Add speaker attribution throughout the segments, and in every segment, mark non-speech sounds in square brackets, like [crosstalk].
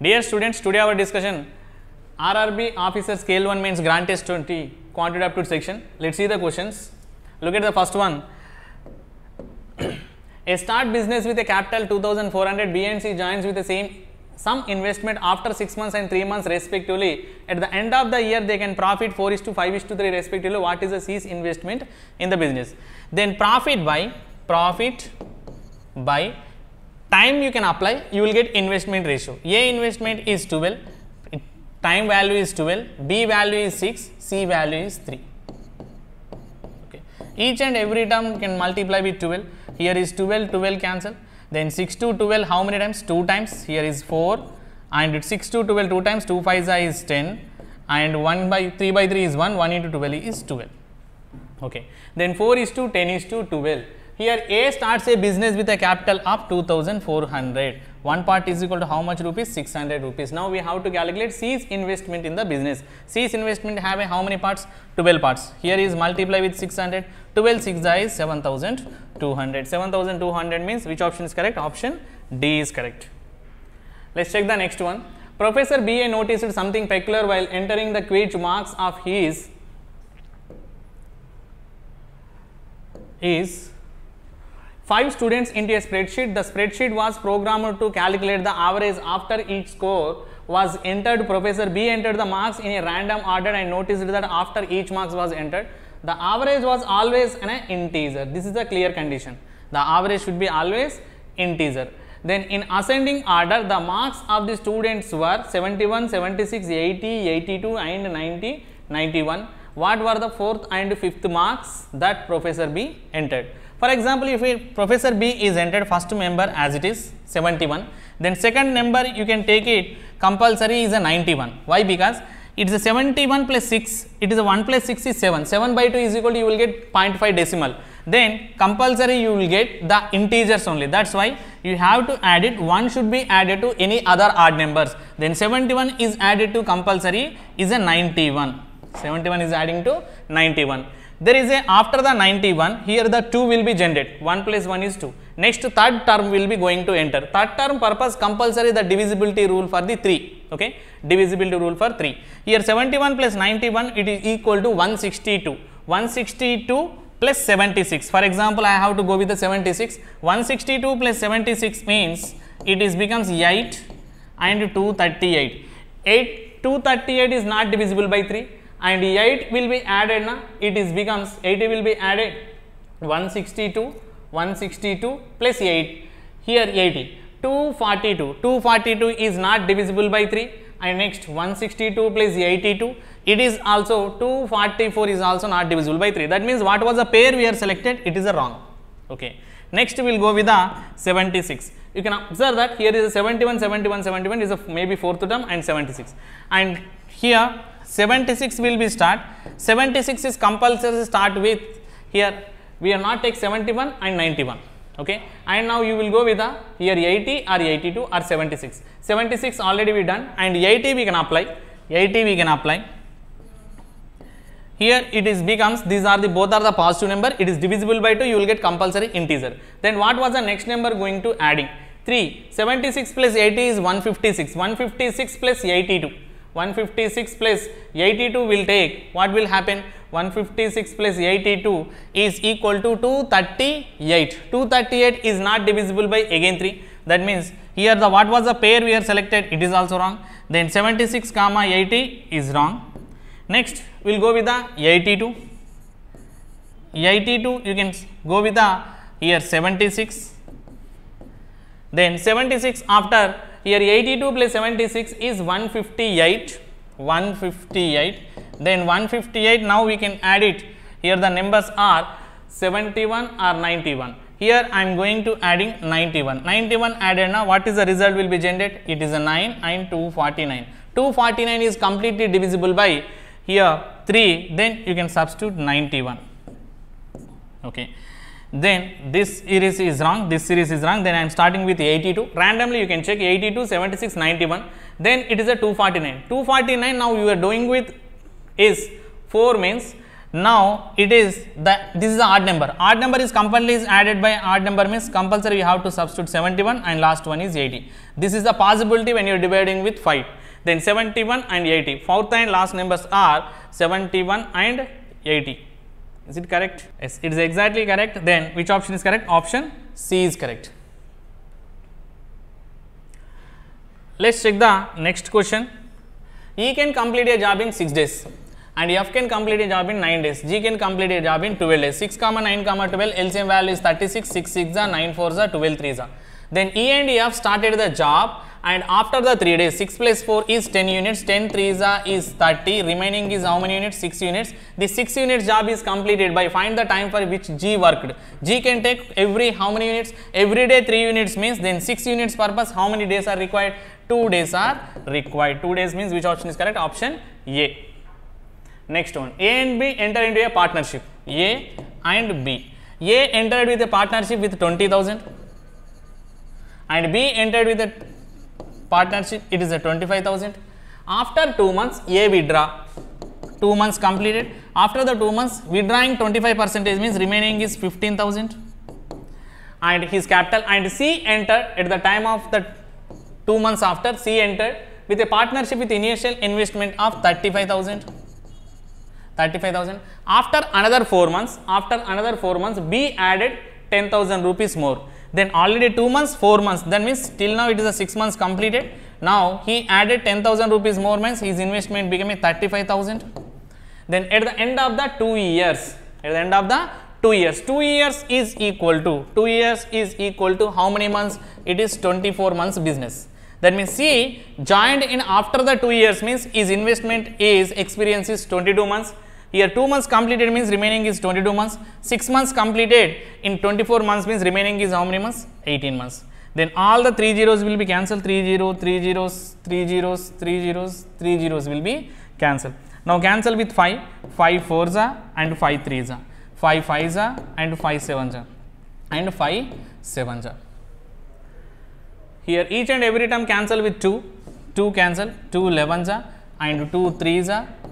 Speaker 1: Dear students, today our discussion RRB officer scale 1 means grant test 20 quantitative aptitude section. Let us see the questions. Look at the first one. a start business with a capital 2400 BNC joins with the same some investment after 6 months and 3 months respectively. At the end of the year they can profit 4 is to 5 is to 3 respectively what is the C's investment in the business. Then profit by profit by time you can apply, you will get investment ratio. A investment is 12, time value is 12, B value is 6, C value is 3. Okay. Each and every term can multiply with 12. Here is 12, 12 cancel. Then 6 to 12, how many times? 2 times. Here is 4 and 6 to 12, 2 times, 2 5 is 10 and 1 by 3 by 3 is 1, 1 into 12 is 12. Okay. Then 4 is to 10 is to 12. Here A starts a business with a capital of 2400. One part is equal to how much rupees? 600 rupees. Now we have to calculate C's investment in the business. C's investment have a how many parts? 12 parts. Here is multiply with 600. 12 6 is 7200. 7200 means which option is correct? Option D is correct. Let us check the next one. Professor B.A. noticed something peculiar while entering the quiz marks of his is five students into a spreadsheet. The spreadsheet was programmed to calculate the average after each score was entered. Professor B entered the marks in a random order and noticed that after each marks was entered, the average was always an integer. This is a clear condition. The average should be always integer. Then in ascending order, the marks of the students were 71, 76, 80, 82 and 90, 91. What were the fourth and fifth marks that Professor B entered? For example, if professor B is entered first member as it is 71, then second member you can take it compulsory is a 91. Why? Because it is a 71 plus 6, it is a 1 plus 6 is 7, 7 by 2 is equal to you will get 0.5 decimal. Then compulsory you will get the integers only. That is why you have to add it, 1 should be added to any other odd numbers. Then 71 is added to compulsory is a 91. 71 is adding to 91 there is a after the 91 here the 2 will be generated 1 plus 1 is 2 next third term will be going to enter third term purpose compulsory the divisibility rule for the 3 okay divisibility rule for 3 here 71 plus 91 it is equal to 162 162 plus 76 for example i have to go with the 76 162 plus 76 means it is becomes 8 and 238 8 238 is not divisible by 3 and 8 will be added na it is becomes 80 will be added 162 162 plus 8 here 80 242 242 is not divisible by 3 and next 162 plus 82 it is also 244 is also not divisible by 3 that means what was the pair we are selected it is a wrong okay next we will go with the 76 you can observe that here is a 71 71 71 is a maybe fourth term and 76 and here 76 will be start 76 is compulsory start with here we are not take 71 and 91 okay and now you will go with the here 80 or 82 or 76 76 already we done and 80 we can apply 80 we can apply here it is becomes these are the both are the positive number it is divisible by 2 you will get compulsory integer then what was the next number going to adding 3 76 plus 80 is 156 156 plus 82 156 plus 82 will take what will happen 156 plus 82 is equal to 238 238 is not divisible by again 3 that means here the what was the pair we are selected it is also wrong then 76 comma 80 is wrong next we will go with the 82 82 you can go with the here 76 then 76 after here 82 plus 76 is 158 158 then 158 now we can add it here the numbers are 71 or 91 here I am going to adding 91 91 added now what is the result will be generated it is a 9 and 249 249 is completely divisible by here 3 then you can substitute 91 okay then this series is wrong, this series is wrong, then I am starting with 82. Randomly you can check 82, 76, 91, then it is a 249. 249 now you are doing with is 4 means now it is the this is the odd number. Odd number is compulsorily is added by odd number means compulsory you have to substitute 71 and last one is 80. This is the possibility when you are dividing with 5. Then 71 and 80. Fourth and last numbers are 71 and 80. Is it correct? Yes, it is exactly correct. Then which option is correct? Option C is correct. Let us check the next question. E can complete a job in 6 days and F can complete a job in 9 days. G can complete a job in 12 days. 6 comma 9 comma 12 LCM value is 36, 6 6 are 9 4 are 12 3 are. Then E and F started the job and after the 3 days 6 plus 4 is 10 units 10 3s are is 30 remaining is how many units 6 units the 6 units job is completed by find the time for which G worked G can take every how many units every day 3 units means then 6 units purpose how many days are required 2 days are required 2 days means which option is correct option A next one A and B enter into a partnership A and B A entered with a partnership with 20,000 and B entered with a partnership it is a 25,000. After 2 months A withdraw 2 months completed after the 2 months withdrawing 25 percentage means remaining is 15,000 and his capital and C entered at the time of the 2 months after C entered with a partnership with initial investment of 35,000. 35,000 after another 4 months after another 4 months B added 10,000 rupees more then already 2 months 4 months that means till now it is a 6 months completed now he added 10000 rupees more means his investment became 35000 then at the end of the 2 years at the end of the 2 years 2 years is equal to 2 years is equal to how many months it is 24 months business that means he joined in after the 2 years means his investment is experience is 22 months here 2 months completed means remaining is 22 months, 6 months completed in 24 months means remaining is how many months? 18 months. Then all the 3 zeros will be cancelled 3 0, 3 zeros, 3 zeros, 3 zeros, 3 zeros will be cancelled. Now cancel with 5, 5 4s are and 5 3s are, 5 5s are and 5 7s are and 5 7s are. Here each and every term cancel with 2, 2 cancel, 2 11s are and 2 3s are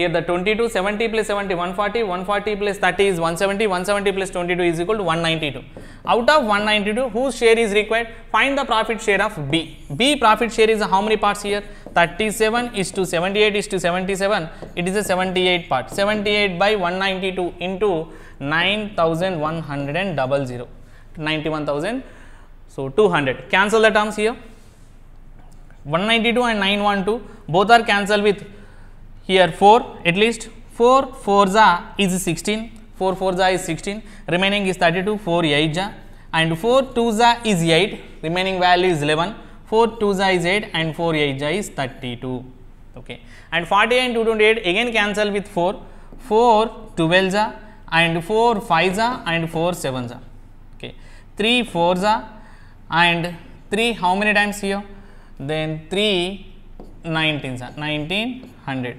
Speaker 1: Here the 22, 70 plus 70, 140, 140 plus 30 is 170, 170 plus 22 is equal to 192. Out of 192, whose share is required? Find the profit share of B. B profit share is how many parts here? 37 is to 78 is to 77. It is a 78 part. 78 by 192 into 9100. 91,000. So, 200. Cancel the terms here. 192 and 912 both are cancelled with here 4 at least 4 4s za is 16 4 4s za is 16 remaining is 32 4 8 and 4 2s is 8 remaining value is 11 4 2s is 8 and 4 8 is 32 okay and 48 and 228 again cancel with 4 4 12s za and 4 5s and 4 7s are okay 3 4s are and 3 how many times here then 3 19 1900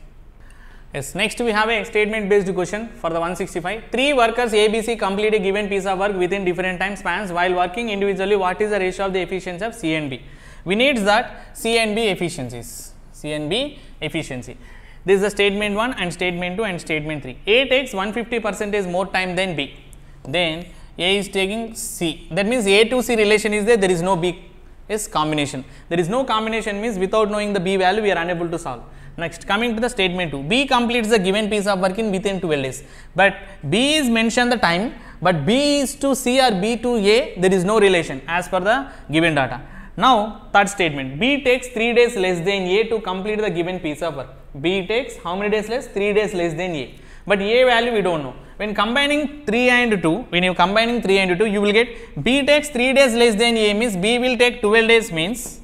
Speaker 1: Yes, next we have a statement based question for the 165. Three workers ABC complete a given piece of work within different time spans while working individually what is the ratio of the efficiency of C and B? We need that C and B efficiencies, C and B efficiency. This is the statement 1 and statement 2 and statement 3. A takes 150 percentage more time than B, then A is taking C. That means, A to C relation is there, there is no B is combination. There is no combination means without knowing the B value we are unable to solve. Next, coming to the statement 2, B completes the given piece of work in within 12 days, but B is mentioned the time, but B is to C or B to A, there is no relation as per the given data. Now, third statement, B takes 3 days less than A to complete the given piece of work. B takes how many days less? 3 days less than A. But A value we do not know. When combining 3 and 2, when you combining 3 and 2, you will get B takes 3 days less than A means B will take 12 days means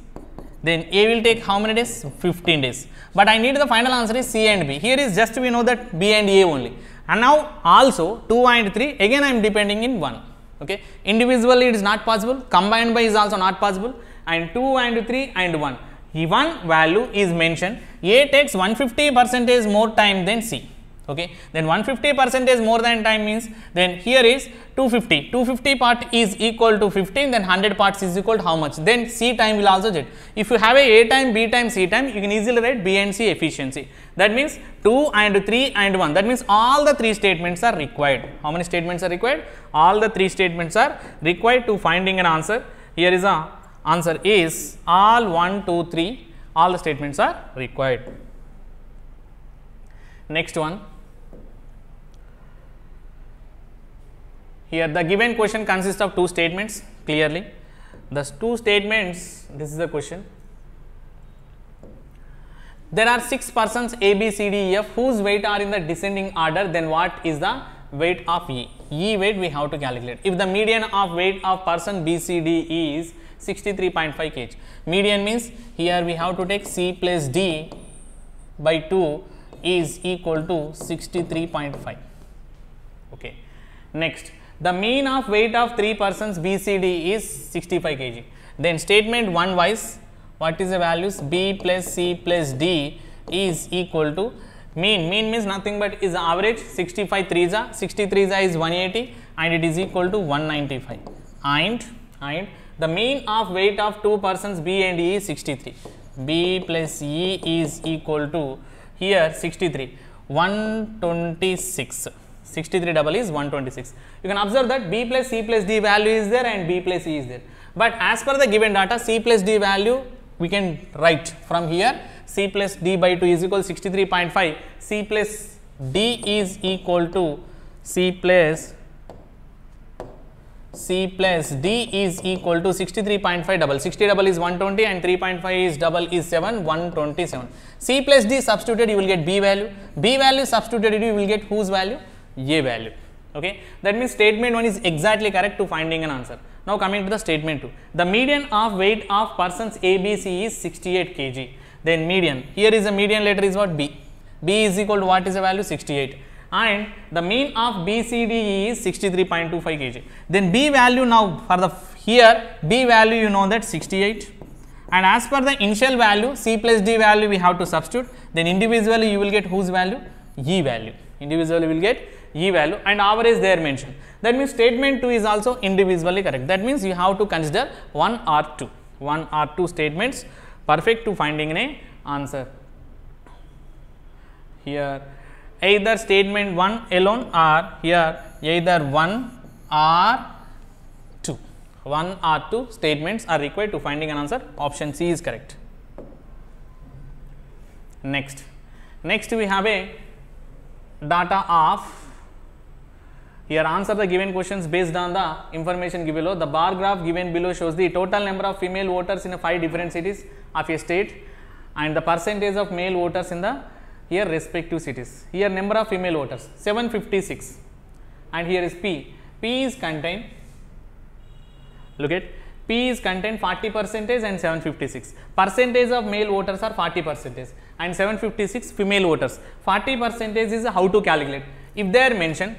Speaker 1: then A will take how many days? 15 days. But I need the final answer is C and B. Here is just we know that B and A only. And now also 2 and 3 again I am depending in 1. Okay. Individually it is not possible, combined by is also not possible and 2 and 3 and 1. E1 value is mentioned. A takes 150 percentage more time than C okay then 150 percent is more than time means then here is 250 250 part is equal to 15 then 100 parts is equal to how much then c time will also get if you have a a time b time c time you can easily write b and c efficiency that means 2 and 3 and 1 that means all the three statements are required how many statements are required all the three statements are required to finding an answer here is a answer is all 1 2 3 all the statements are required next one Here the given question consists of two statements clearly. The two statements, this is the question. There are 6 persons A, B, C, D, E, F whose weight are in the descending order then what is the weight of E? E weight we have to calculate. If the median of weight of person B, C, D, E is 63.5 kg. Median means here we have to take C plus D by 2 is equal to 63.5. Okay. Next, the mean of weight of 3 persons BCD is 65 kg. Then statement 1 wise, what is the values B plus C plus D is equal to mean. Mean means nothing but is average 65 3 za, 63 za is 180 and it is equal to 195 and, and the mean of weight of 2 persons B and E is 63. B plus E is equal to here 63, 126. 63 double is 126. You can observe that B plus C plus D value is there and B plus E is there. But as per the given data C plus D value we can write from here C plus D by 2 is equal 63.5 C plus D is equal to C plus C plus D is equal to 63.5 double. 60 double is 120 and 3.5 is double is 7, 127. C plus D substituted you will get B value. B value substituted you will get whose value? ye value okay that means statement 1 is exactly correct to finding an answer now coming to the statement 2 the median of weight of persons a b c is 68 kg then median here is a median letter is what b b is equal to what is the value 68 and the mean of b c d e is 63.25 kg then b value now for the here b value you know that 68 and as per the initial value c plus d value we have to substitute then individually you will get whose value e value individually will get E value and average is there mentioned. That means statement 2 is also individually correct. That means you have to consider 1 or 2, 1 or 2 statements perfect to finding an answer. Here either statement 1 alone or here either 1 or 2, 1 or 2 statements are required to finding an answer option C is correct. Next, next we have a data of here answer the given questions based on the information given below. The bar graph given below shows the total number of female voters in 5 different cities of a state and the percentage of male voters in the here respective cities. Here number of female voters 756 and here is P. P is contained look at P is contained 40 percentage and 756. Percentage of male voters are 40 percentage and 756 female voters. 40 percentage is how to calculate. If they are mentioned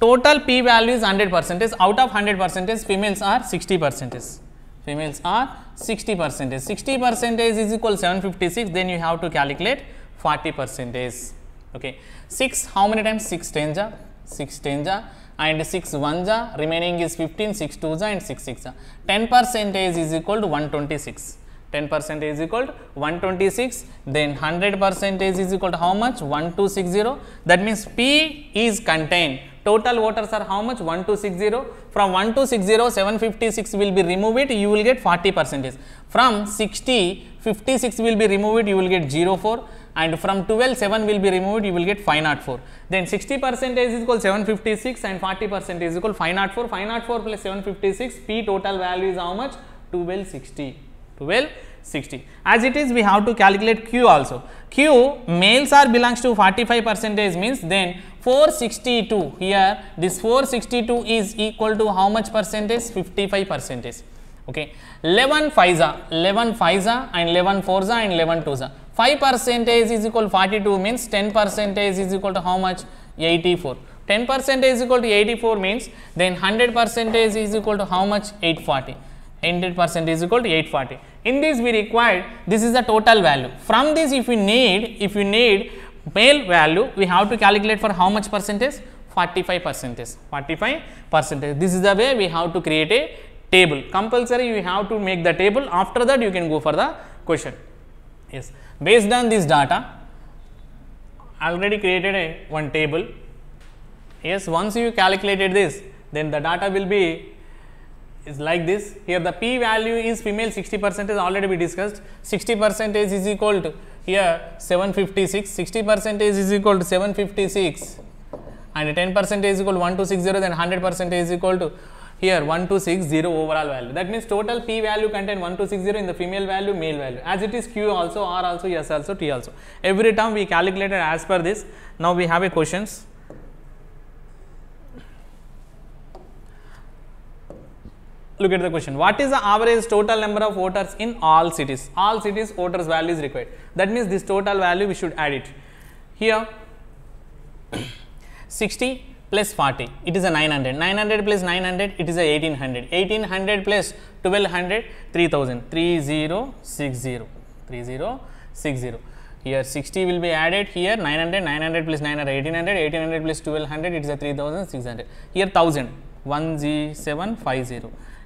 Speaker 1: total p value is 100 percentage out of 100 percentage females are 60 percentage females are 60 percentage 60 percentage is equal 756 then you have to calculate 40 percentage okay 6 how many times 6 tens are 6 tens are and 6 ones are remaining is 15 6 twos and 6 six are 10 percentage is equal to 126 10 percent is equal to 126 then 100 percentage is equal to how much 1260 that means p is contained Total voters are how much? 1260. From 1260, 756 will be removed it, you will get 40 percentage. From 60, 56 will be removed, you will get 04 and from 12, 7 will be removed, you will get 504. Then 60 percentage is equal 756 and 40 percentage is equal 504. 504 plus 756, P total value is how much? 1260. 12 60. As it is, we have to calculate Q also. Q males are belongs to 45 percentage means then 462 here this 462 is equal to how much percentage 55 percentage. Okay. 11 FISA, 11 FISA and 11 FORZA and 11 TUSA. 5 percentage is equal 42 means 10 percentage is equal to how much 84. 10 percentage is equal to 84 means then 100 percentage is equal to how much 840. 100 percent is equal to 840 in this we required this is the total value from this if we need if we need male value we have to calculate for how much percentage 45 percentage 45 percentage this is the way we have to create a table compulsory you have to make the table after that you can go for the question yes based on this data already created a one table yes once you calculated this then the data will be is like this. Here the p value is female 60 percent is already we discussed. 60 percentage is equal to here 756. 60 percentage is equal to 756 and 10 percentage is equal to 1260 then 100 percentage is equal to here 1260 overall value. That means total p value contain 1260 in the female value, male value as it is q also, r also, s also, t also. Every term we calculated as per this. Now we have a questions. look at the question. What is the average total number of voters in all cities? All cities voters value is required. That means this total value we should add it. Here [coughs] 60 plus 40 it is a 900 900 plus 900 it is a 1800 1800 plus 1200 3000 3060 3060 here 60 will be added here 900 900 plus 900 1800 1800 plus 1200 it is a 3600 here 1000 10750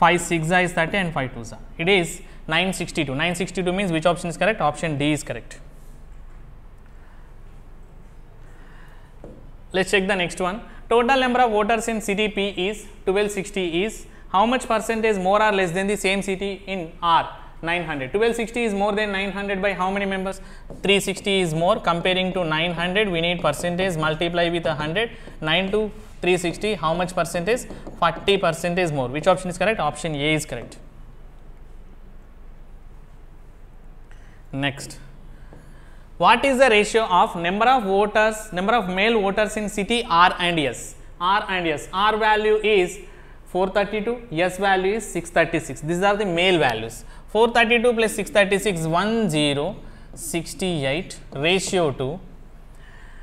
Speaker 1: phi 6 is 30 and phi 2 is it is 962 962 means which option is correct option d is correct let us check the next one total number of voters in city p is 1260 is how much percentage more or less than the same city in r 900 1260 is more than 900 by how many members 360 is more comparing to 900 we need percentage multiply with 100 9 to 360 how much percent is? 40 percent is more which option is correct option a is correct next what is the ratio of number of voters number of male voters in city r and s r and s r value is 432 s value is 636 these are the male values 432 plus 636 10 68 ratio to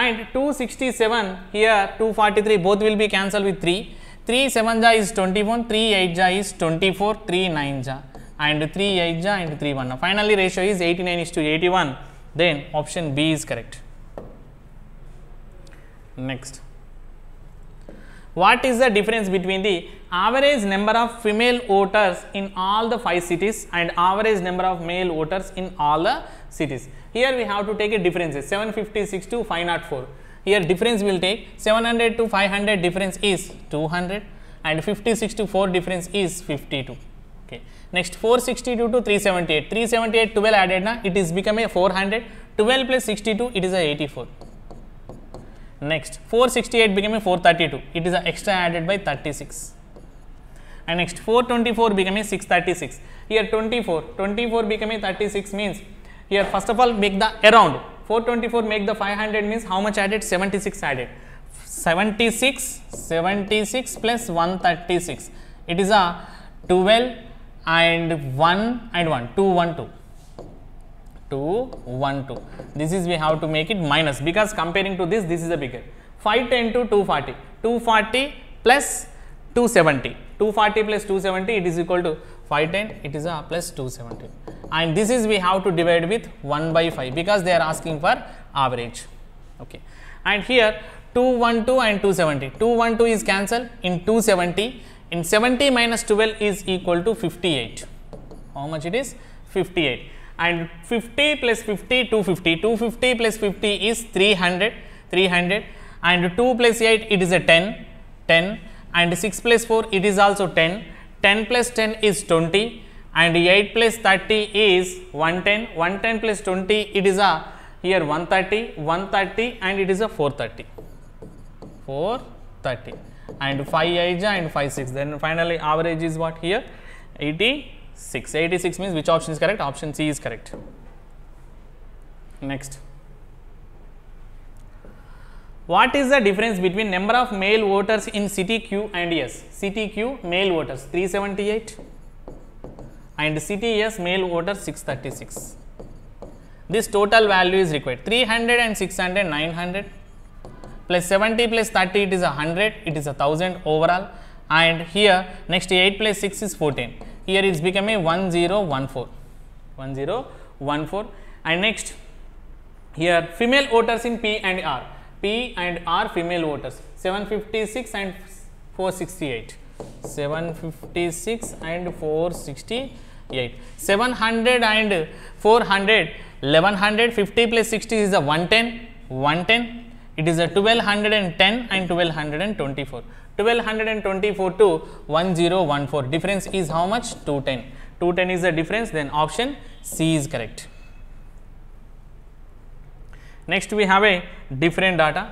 Speaker 1: and 267 here 243 both will be cancelled with 3. 3 7 ja is 21, 3 8 ja is 24, 3 9 ja and 3 8 ja and 3 1. Now, finally, ratio is 89 is to 81 then option B is correct. Next, what is the difference between the average number of female voters in all the 5 cities and average number of male voters in all the cities? Here we have to take a difference is 756 to 504. Here difference will take 700 to 500 difference is 200 and 56 to 4 difference is 52. Okay. Next 462 to 378. 378 12 added na it is become a 400. 12 plus 62 it is a 84. Next 468 became a 432. It is a extra added by 36 and next 424 a 636 here 24 24 a 36 means here first of all make the around 424 make the 500 means how much added 76 added 76 76 plus 136 it is a 12 and 1 and 1 2 1 2 2 1 2 this is we have to make it minus because comparing to this this is a bigger 510 to 240 240 plus 270 240 plus 270 it is equal to 510 it is a plus 270 and this is we have to divide with 1 by 5 because they are asking for average okay and here 212 and 270 212 is cancelled in 270 in 70 minus 12 is equal to 58 how much it is 58 and 50 plus 50 250 250 plus 50 is 300 300 and 2 plus 8 it is a 10 10 and 6 plus 4 it is also 10 10 plus 10 is 20 and 8 plus 30 is 110, 110 plus 20 it is a here 130, 130 and it is a 430, 430 and 5 is and 5 6 then finally average is what here 86, 86 means which option is correct option C is correct. Next. What is the difference between number of male voters in city Q and S? City Q male voters 378 and city is male voters 636. This total value is required 300 and 600 900 plus 70 plus 30 it is a 100 it is a 1000 overall and here next 8 plus 6 is 14 Here it is becoming 1014 1014 and next here female voters in P and R P and R female voters 756 and 468 756 and 468 8 700 and 400 1100 50 plus 60 is a 110 110 it is a 1210 and 1224 1224 to 1014 difference is how much 210 210 is the difference then option c is correct next we have a different data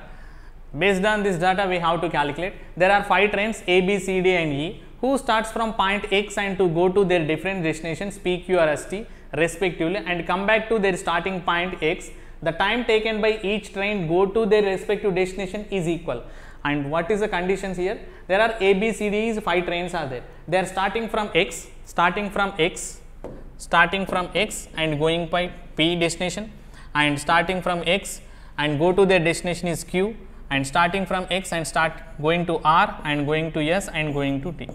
Speaker 1: based on this data we have to calculate there are five trains a b c d and e who starts from point X and to go to their different destinations P, Q or S, T respectively and come back to their starting point X. The time taken by each train go to their respective destination is equal. And what is the conditions here? There are A, B, C, D is 5 trains are there. They are starting from X, starting from X, starting from X and going by P destination and starting from X and go to their destination is Q and starting from x and start going to r and going to s and going to t.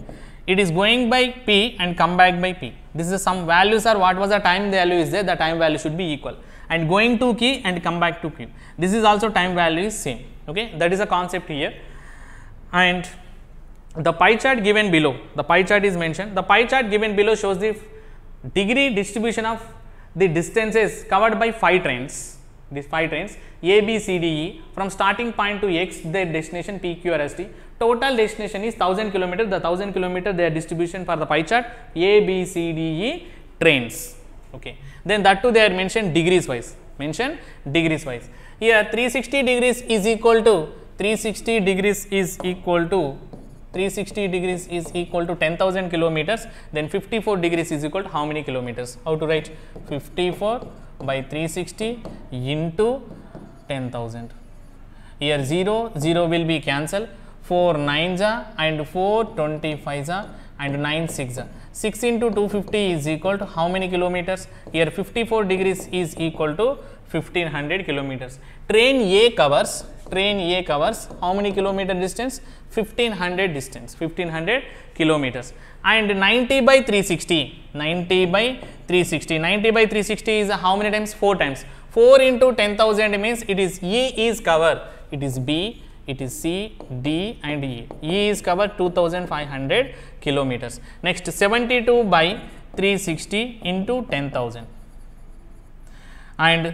Speaker 1: It is going by p and come back by p. This is some values are what was the time value is there the time value should be equal and going to q and come back to q. This is also time value is same okay that is a concept here and the pie chart given below the pie chart is mentioned the pie chart given below shows the degree distribution of the distances covered by five trains these 5 trains A, B, C, D, E from starting point to X their destination P, Q, R, S, T. Total destination is 1000 kilometer, the 1000 kilometer their distribution for the pie chart A, B, C, D, E trains. Okay. Then that too they are mentioned degrees wise, mentioned degrees wise. Here 360 degrees is equal to 360 degrees is equal to 360 degrees is equal to 10,000 kilometers, then 54 degrees is equal to how many kilometers? How to write 54 by 360 into 10,000. Here 0, 0 will be cancelled. 4 9s and 4 25s and 9 6 6 into 250 is equal to how many kilometers? Here 54 degrees is equal to 1500 kilometers. Train A covers, train A covers how many kilometer distance? 1500 distance 1500 kilometers and 90 by 360 90 by 360 90 by 360 is how many times 4 times 4 into 10000 means it is e is cover it is b it is C, D and E. E is covered 2500 kilometers. Next 72 by 360 into 10,000 and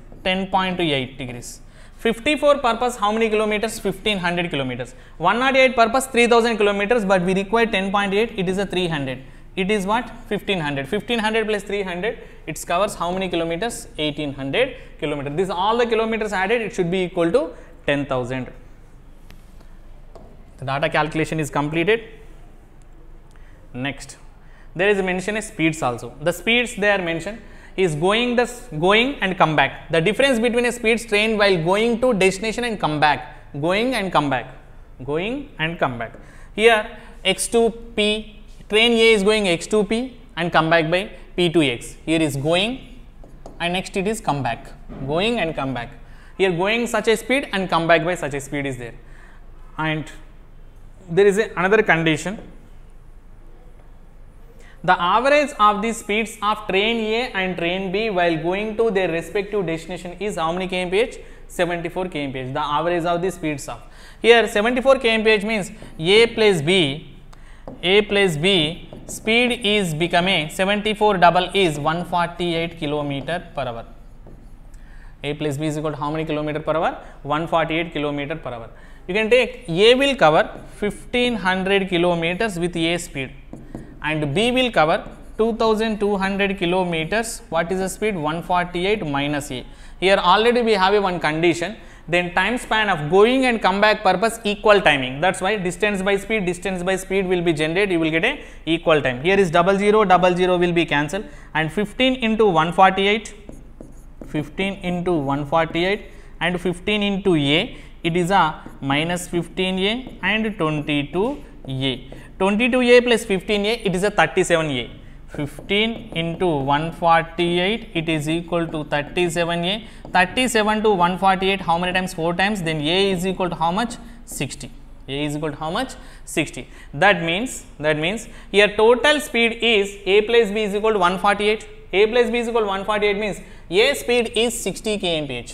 Speaker 1: 10.8 degrees. 54 purpose how many kilometers 1500 kilometers 108 purpose 3000 kilometers but we require 10.8 it is a 300 it is what 1500 1500 plus 300 it covers how many kilometers 1800 kilometers this all the kilometers added it should be equal to 10000 the data calculation is completed next there is mention of speeds also the speeds they are mentioned is going the going and come back. The difference between a speed train while going to destination and come back, going and come back, going and come back. Here x2p train A is going x2p and come back by p2x. Here is going and next it is come back, going and come back. Here going such a speed and come back by such a speed is there. And there is a, another condition the average of the speeds of train A and train B while going to their respective destination is how many kmph? 74 kmph, the average of the speeds of. Here 74 kmph means A plus B, A plus B speed is becoming 74 double is 148 kilometer per hour. A plus B is equal to how many kilometer per hour? 148 kilometer per hour. You can take A will cover 1500 kilometers with A speed and B will cover 2200 kilometers. What is the speed? 148 minus A. Here already we have a one condition then time span of going and come back purpose equal timing that is why distance by speed distance by speed will be generated you will get a equal time here is double zero double zero will be cancelled and 15 into 148 15 into 148 and 15 into a it is a minus 15 a and 22 a 22 A plus 15 A, it is a 37 A. 15 into 148 it is equal to 37 a 37 to 148 how many times 4 times then a is equal to how much 60 a is equal to how much 60 that means that means your total speed is a plus b is equal to 148 a plus b is equal to 148 means a speed is 60 kmph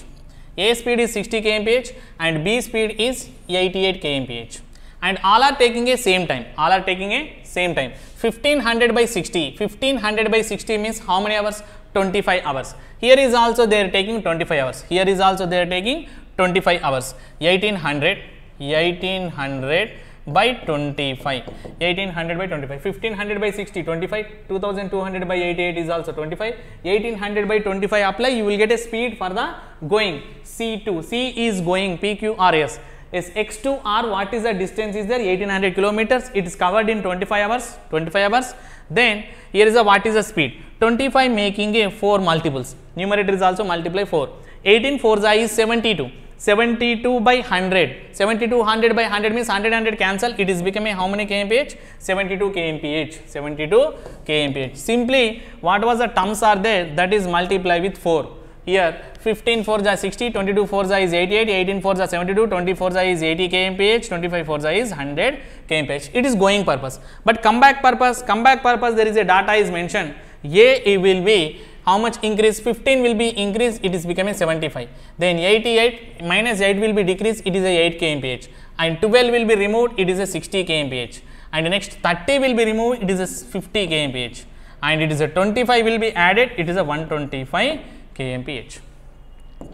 Speaker 1: a speed is 60 kmph and b speed is 88 kmph and all are taking a same time all are taking a same time 1500 by 60 1500 by 60 means how many hours 25 hours here is also they are taking 25 hours here is also they are taking 25 hours 1800 1800 by 25 1800 by 25 1500 by 60 25 2200 by 88 is also 25 1800 by 25 apply you will get a speed for the going c2 c is going pqrs is x2r what is the distance is there 1800 kilometers it is covered in 25 hours 25 hours then here is a what is the speed 25 making a 4 multiples numerator is also multiply 4 18 4 is 72 72 by 100 72 100 by 100 means 100 100 cancel it is becoming how many kmph 72 kmph 72 kmph simply what was the terms are there that is multiply with 4 here 15 4 is 60, 22 4 is 88, 18 4 is 72, 24 is 80 kmph, 25 4 is 100 kmph. It is going purpose. But comeback purpose, comeback purpose there is a data is mentioned. A it will be how much increase 15 will be increase it is becoming 75 then 88 minus 8 will be decrease it is a 8 kmph and 12 will be removed it is a 60 kmph and next 30 will be removed it is a 50 kmph and it is a 25 will be added it is a 125 kmph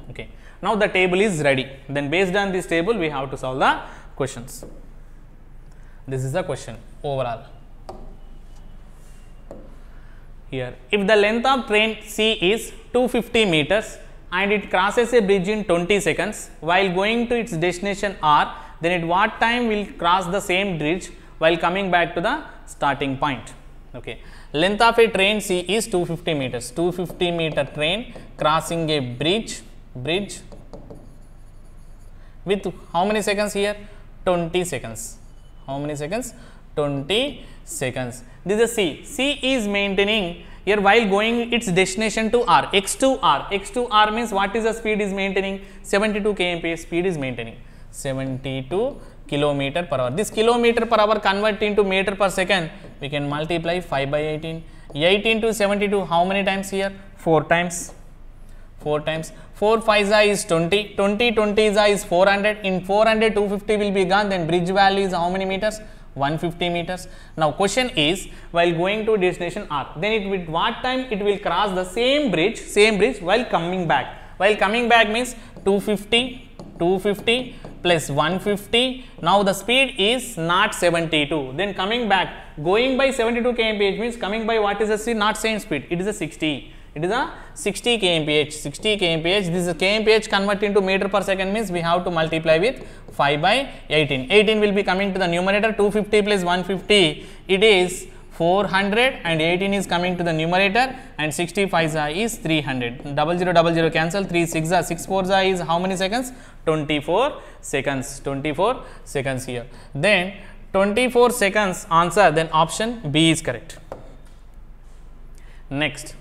Speaker 1: Okay. Now, the table is ready. Then based on this table, we have to solve the questions. This is the question overall. Here, if the length of train C is 250 meters and it crosses a bridge in 20 seconds while going to its destination R, then at what time will cross the same bridge while coming back to the starting point? Okay. Length of a train C is 250 meters. 250 meter train crossing a bridge bridge with how many seconds here 20 seconds how many seconds 20 seconds this is c c is maintaining here while going its destination to r x to r x to r means what is the speed is maintaining 72 kmp speed is maintaining 72 kilometer per hour this kilometer per hour convert into meter per second we can multiply 5 by 18 18 to 72 how many times here 4 times 4 times 4 5 is 20 20 20 is uh, 400 in 400 250 will be gone then bridge value is how many meters 150 meters now question is while going to destination r then it with what time it will cross the same bridge same bridge while coming back while coming back means 250 250 plus 150 now the speed is not 72 then coming back going by 72 kmph means coming by what is the speed not same speed it is a 60 it is a 60 kmph. 60 kmph. This is kmph convert into meter per second means we have to multiply with 5 by 18. 18 will be coming to the numerator 250 plus 150. It is 400 and 18 is coming to the numerator and 65 is 300. Double zero double zero cancel 3 6 are 6 4 is how many seconds? 24 seconds. 24 seconds here. Then 24 seconds answer then option B is correct. Next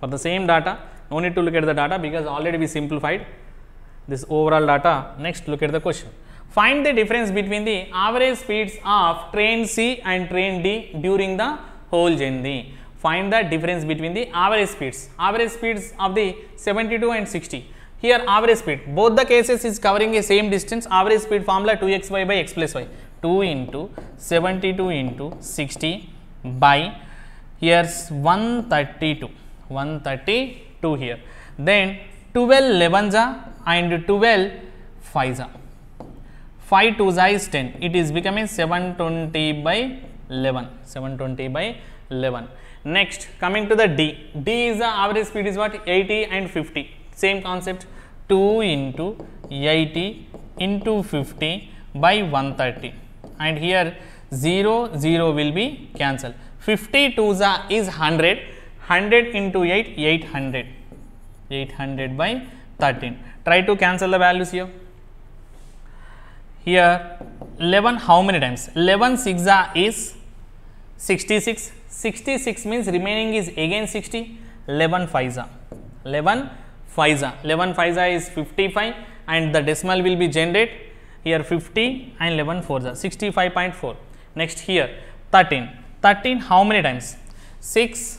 Speaker 1: for the same data no need to look at the data because already we simplified this overall data. Next look at the question. Find the difference between the average speeds of train C and train D during the whole journey. Find the difference between the average speeds, average speeds of the 72 and 60. Here average speed, both the cases is covering a same distance, average speed formula 2xy by x plus y, 2 into 72 into 60 by here's 132. 132 here. Then 12 11 ja and 12 5 za. 5 2 ja is 10. It is becoming 720 by 11. 720 by 11. Next coming to the D. D is the average speed is what 80 and 50. Same concept 2 into 80 into 50 by 130 and here 0 0 will be cancelled. za is 100 100 into 8, 800, 800 by 13. Try to cancel the values here. Here 11 how many times? 11 6 is 66, 66 means remaining is again 60, 11 5 11 5 11 5 is 55 and the decimal will be generated here 50 and 11 4 65.4. Next here 13, 13 how many times? 6,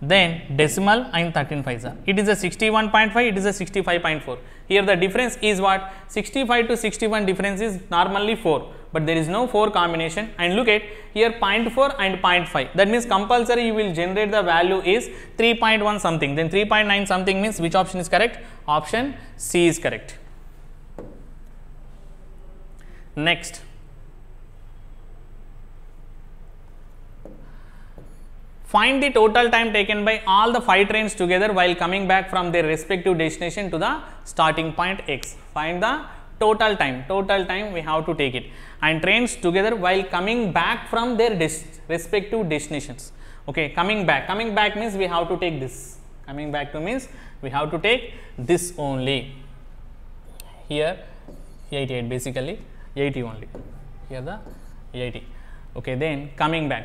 Speaker 1: then decimal and 13 5 it is a 61.5 it is a 65.4 here the difference is what 65 to 61 difference is normally 4 but there is no 4 combination and look at here 0.4 and 0.5 that means compulsory you will generate the value is 3.1 something then 3.9 something means which option is correct option c is correct next Find the total time taken by all the 5 trains together while coming back from their respective destination to the starting point x. Find the total time, total time we have to take it and trains together while coming back from their respective destinations. Okay, coming back, coming back means we have to take this, coming back to means we have to take this only, here 88 basically 80 only, here the 80. Okay, then coming back,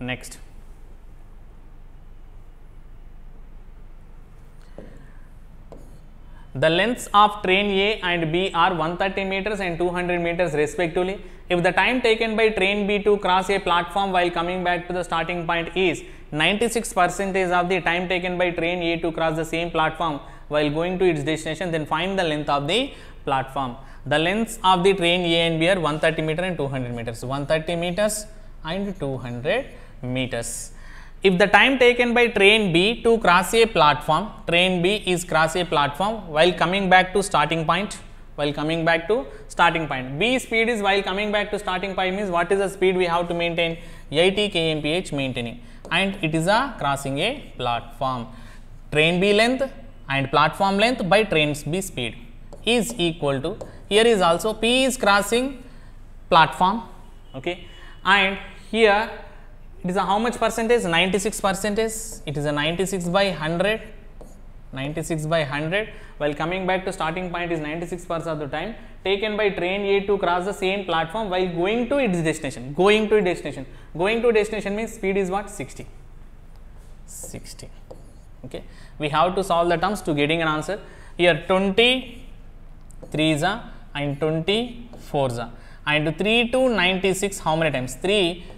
Speaker 1: Next. The lengths of train A and B are 130 meters and 200 meters respectively. If the time taken by train B to cross a platform while coming back to the starting point is 96 percentage of the time taken by train A to cross the same platform while going to its destination, then find the length of the platform. The lengths of the train A and B are 130 meter and 200 meters. 130 meters and 200 meters. If the time taken by train B to cross a platform, train B is cross a platform while coming back to starting point, while coming back to starting point. B speed is while coming back to starting point means what is the speed we have to maintain? 80 kmph maintaining and it is a crossing a platform. Train B length and platform length by trains B speed is equal to here is also P is crossing platform okay and here it is a how much percentage 96 percentage it is a 96 by 100 96 by 100 while coming back to starting point is 96 percent of the time taken by train A to cross the same platform while going to its destination going to destination going to destination means speed is what 60 60 okay we have to solve the terms to getting an answer here 20 3 is a and 24 is a and 3 to 96 how many times 3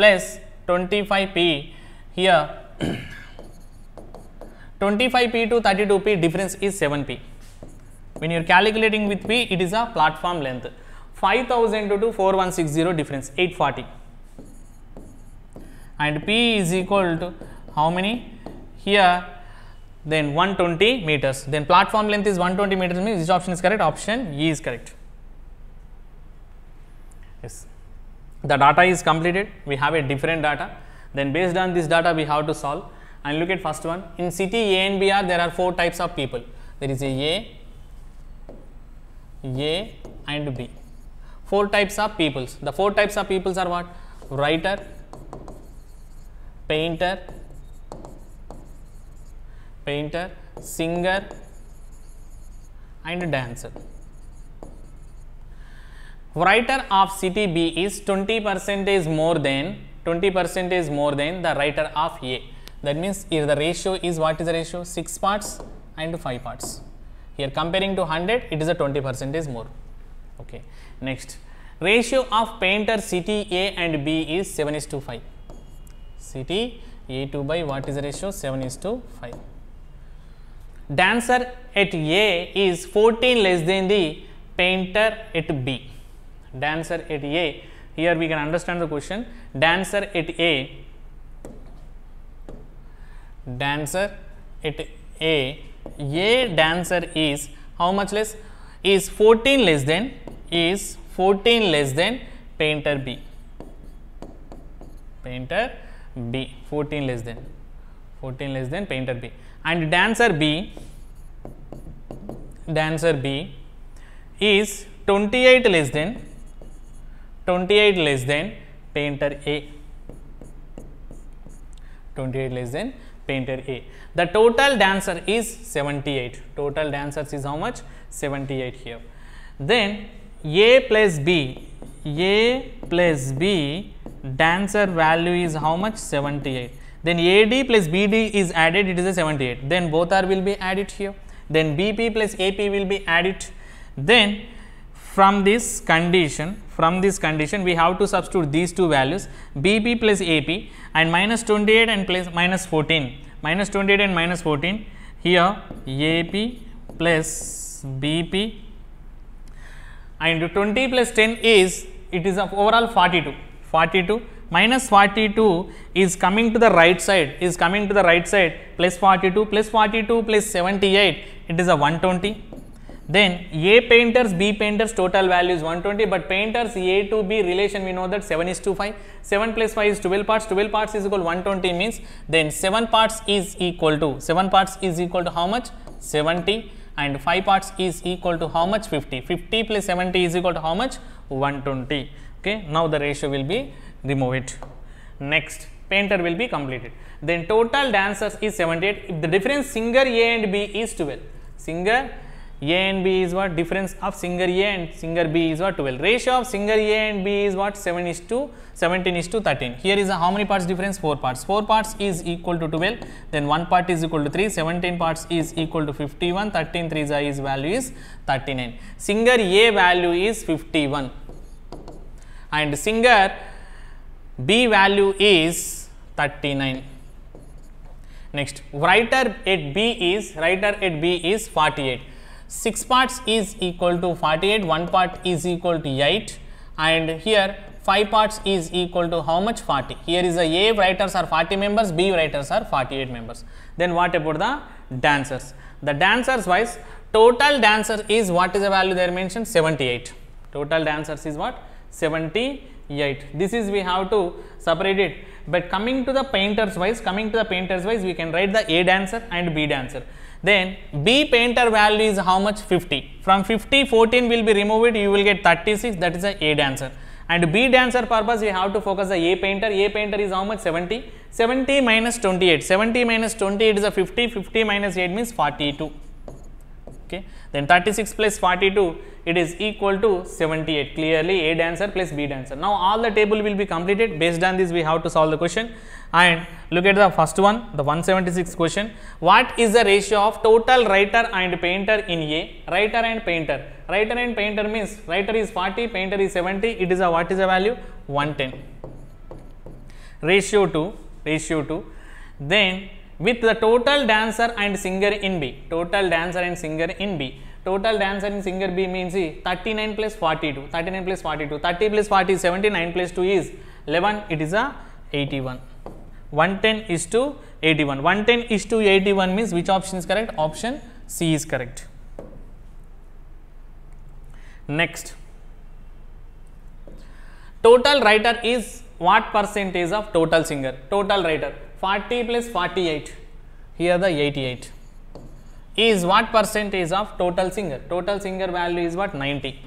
Speaker 1: plus 25p here 25p to 32p difference is 7p. When you are calculating with p, it is a platform length 5000 to 4160 difference 840 and p is equal to how many here then 120 meters then platform length is 120 meters means which option is correct option E is correct yes the data is completed, we have a different data, then based on this data we have to solve and look at first one. In city A and B there are four types of people, there is a A, A and B, four types of peoples. The four types of peoples are what? Writer, painter, painter, singer and dancer writer of city B is 20 percent is more than 20 percent is more than the writer of A. That means here the ratio is what is the ratio 6 parts and 5 parts. Here comparing to 100 it is a 20 percent is more. Okay. Next ratio of painter city A and B is 7 is to 5. City A 2 by what is the ratio 7 is to 5. Dancer at A is 14 less than the painter at B dancer answer at A. Here we can understand the question. Dancer answer at A. Dancer answer at A. A dancer is how much less? Is 14 less than is 14 less than painter B. Painter B 14 less than 14 less than painter B and dancer B dancer B is 28 less than 28 less than painter A. 28 less than painter A. The total dancer is 78. Total dancers is how much? 78 here. Then A plus B, A plus B dancer value is how much? 78. Then AD plus BD is added, it is a 78. Then both are will be added here. Then BP plus AP will be added. Then from this condition, from this condition we have to substitute these two values BP plus AP and minus 28 and plus minus 14 minus 28 and minus 14 here AP plus BP and 20 plus 10 is it is of overall 42 42 minus 42 is coming to the right side is coming to the right side plus 42 plus 42 plus 78 it is a 120 then A painters, B painters total value is 120 but painters A to B relation we know that 7 is to 5, 7 plus 5 is 12 parts, 12 parts is equal 120 means then 7 parts is equal to, 7 parts is equal to how much? 70 and 5 parts is equal to how much? 50, 50 plus 70 is equal to how much? 120, okay. Now, the ratio will be remove it. Next, painter will be completed. Then total dancers is 78, if the difference singer A and B is 12, singer a and B is what difference of singer A and singer B is what 12. Ratio of singer A and B is what 7 is to 17 is to 13. Here is a how many parts difference 4 parts. 4 parts is equal to 12 then 1 part is equal to 3 17 parts is equal to 51 13 3 is value is 39. Singer A value is 51 and singer B value is 39. Next writer at B is writer at B is 48. 6 parts is equal to 48, 1 part is equal to 8 and here 5 parts is equal to how much 40. Here is the A writers are 40 members, B writers are 48 members. Then what about the dancers? The dancers wise total dancer is what is the value they mentioned 78. Total dancers is what 78. This is we have to separate it. But coming to the painters wise, coming to the painters wise we can write the A dancer and B dancer. Then B painter value is how much? 50. From 50, 14 will be removed, you will get 36, that is the A dancer. And B dancer purpose, we have to focus the A painter. A painter is how much? 70. 70 minus 28. 70 minus 28 is a 50. 50 minus 8 means 42. Okay. Then 36 plus 42, it is equal to 78. Clearly, A dancer plus B dancer. Now, all the table will be completed. Based on this, we have to solve the question and look at the first one the 176 question what is the ratio of total writer and painter in a writer and painter writer and painter means writer is 40 painter is 70 it is a what is the value 110 ratio to ratio to then with the total dancer and singer in b total dancer and singer in b total dancer and singer b means 39 plus 42 39 plus 42 30 plus 40 79 plus 2 is 11 it is a 81 110 is to 81. 110 is to 81 means which option is correct? Option C is correct. Next, total writer is what percentage of total singer? Total writer 40 plus 48, here the 88 is what percentage of total singer? Total singer value is what 90.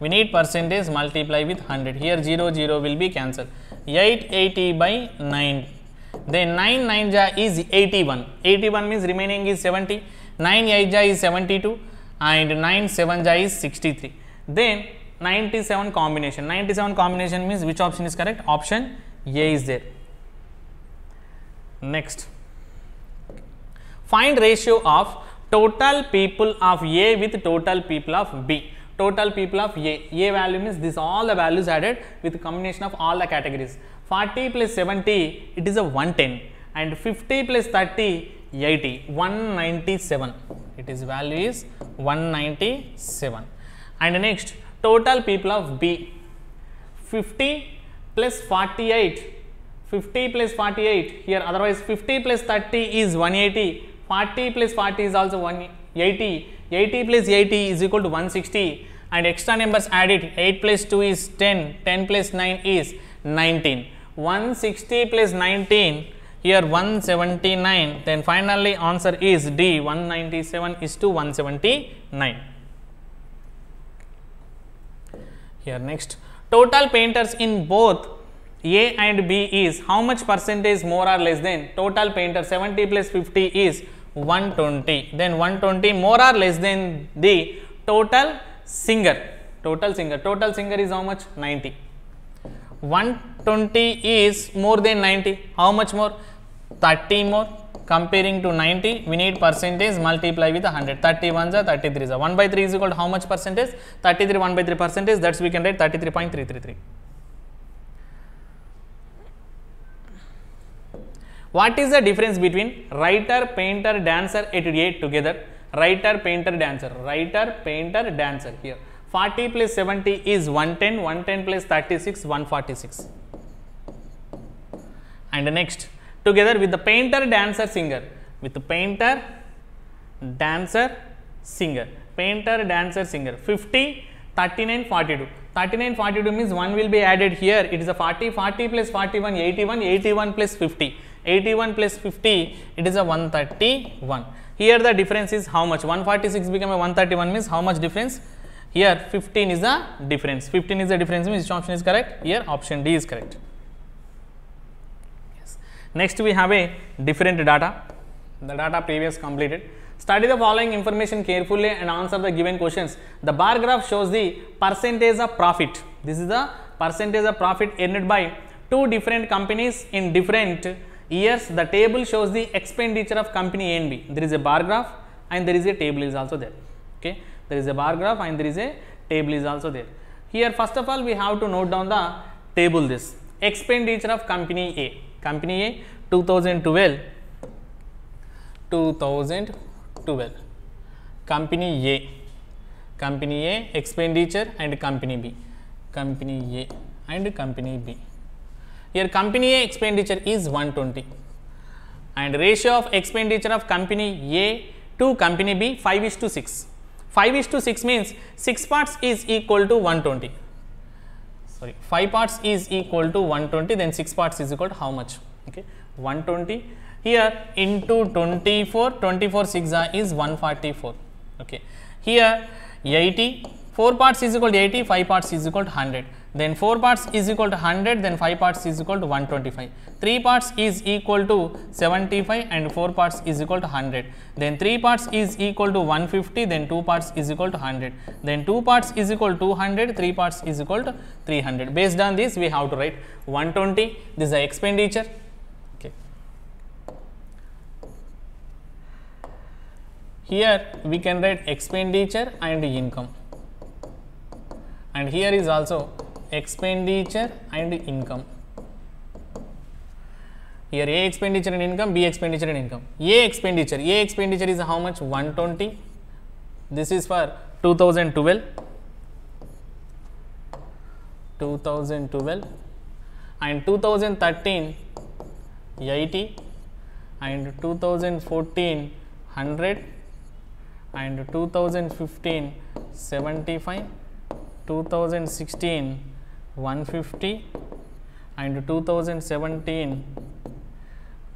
Speaker 1: We need percentage multiply with 100. Here 0 0 will be cancelled. 880 by 90. Then 9 9 ja is 81. 81 means remaining is 70. 9 8 ja is 72 and 9 7 ja is 63. Then 97 combination. 97 combination means which option is correct? Option A is there. Next, find ratio of total people of A with total people of B. total people of A. A value means this all the values added with combination of all the categories. 40 plus 70 it is a 110 and 50 plus 30 80 197 it is value is 197 and next total people of B 50 plus 48 50 plus 48 here otherwise 50 plus 30 is 180 40 plus 40 is also 180 80 plus 80 is equal to 160 and extra numbers added 8 plus 2 is 10, 10 plus 9 is 19. 160 plus 19 here 179 then finally answer is D 197 is to 179. Here next total painters in both A and B is how much percentage more or less than total painter 70 plus 50 is 120 then 120 more or less than the total singer total singer total singer is how much 90 120 is more than 90 how much more 30 more comparing to 90 we need percentage multiply with 100 31 is 33 is 1 by 3 is equal to how much percentage 33 1 by 3 percentage that's we can write 33.333 What is the difference between writer, painter, dancer, etc. together? Writer, painter, dancer, writer, painter, dancer here. 40 plus 70 is 110, 110 plus 36, 146. And next, together with the painter, dancer, singer, with the painter, dancer, singer, painter, dancer, singer, 50, 39, 42. 39, 42 means 1 will be added here, it is a 40, 40 plus 41, 81, 81 plus 50. 81 plus 50 it is a 131 here the difference is how much 146 become a 131 means how much difference here 15 is the difference 15 is the difference means which option is correct here option d is correct yes. next we have a different data the data previous completed Study the following information carefully and answer the given questions. The bar graph shows the percentage of profit. This is the percentage of profit earned by two different companies in different years the table shows the expenditure of company A and B. There is a bar graph and there is a table is also there. Okay. There is a bar graph and there is a table is also there. Here first of all we have to note down the table this expenditure of company A. Company A 2012 2012 company A company A expenditure and company B company A and company B here company A expenditure is 120 and ratio of expenditure of company A to company B 5 is to 6. 5 is to 6 means 6 parts is equal to 120. Sorry, 5 parts is equal to 120 then 6 parts is equal to how much? Okay, 120 here into 24, 24 6 is 144. Okay. Here 80, 4 parts is equal to 80, 5 parts is equal to 100 then 4 parts is equal to 100 then 5 parts is equal to 125 3 parts is equal to 75 and 4 parts is equal to 100 then 3 parts is equal to 150 then 2 parts is equal to 100 then 2 parts is equal to 200 3 parts is equal to 300 based on this we have to write 120 this is the expenditure okay here we can write expenditure and income and here is also expenditure and income here a expenditure and income b expenditure and income a expenditure a expenditure is how much 120 this is for 2012 2012 and 2013 80 and 2014 100 and 2015 75 2016 150 and 2017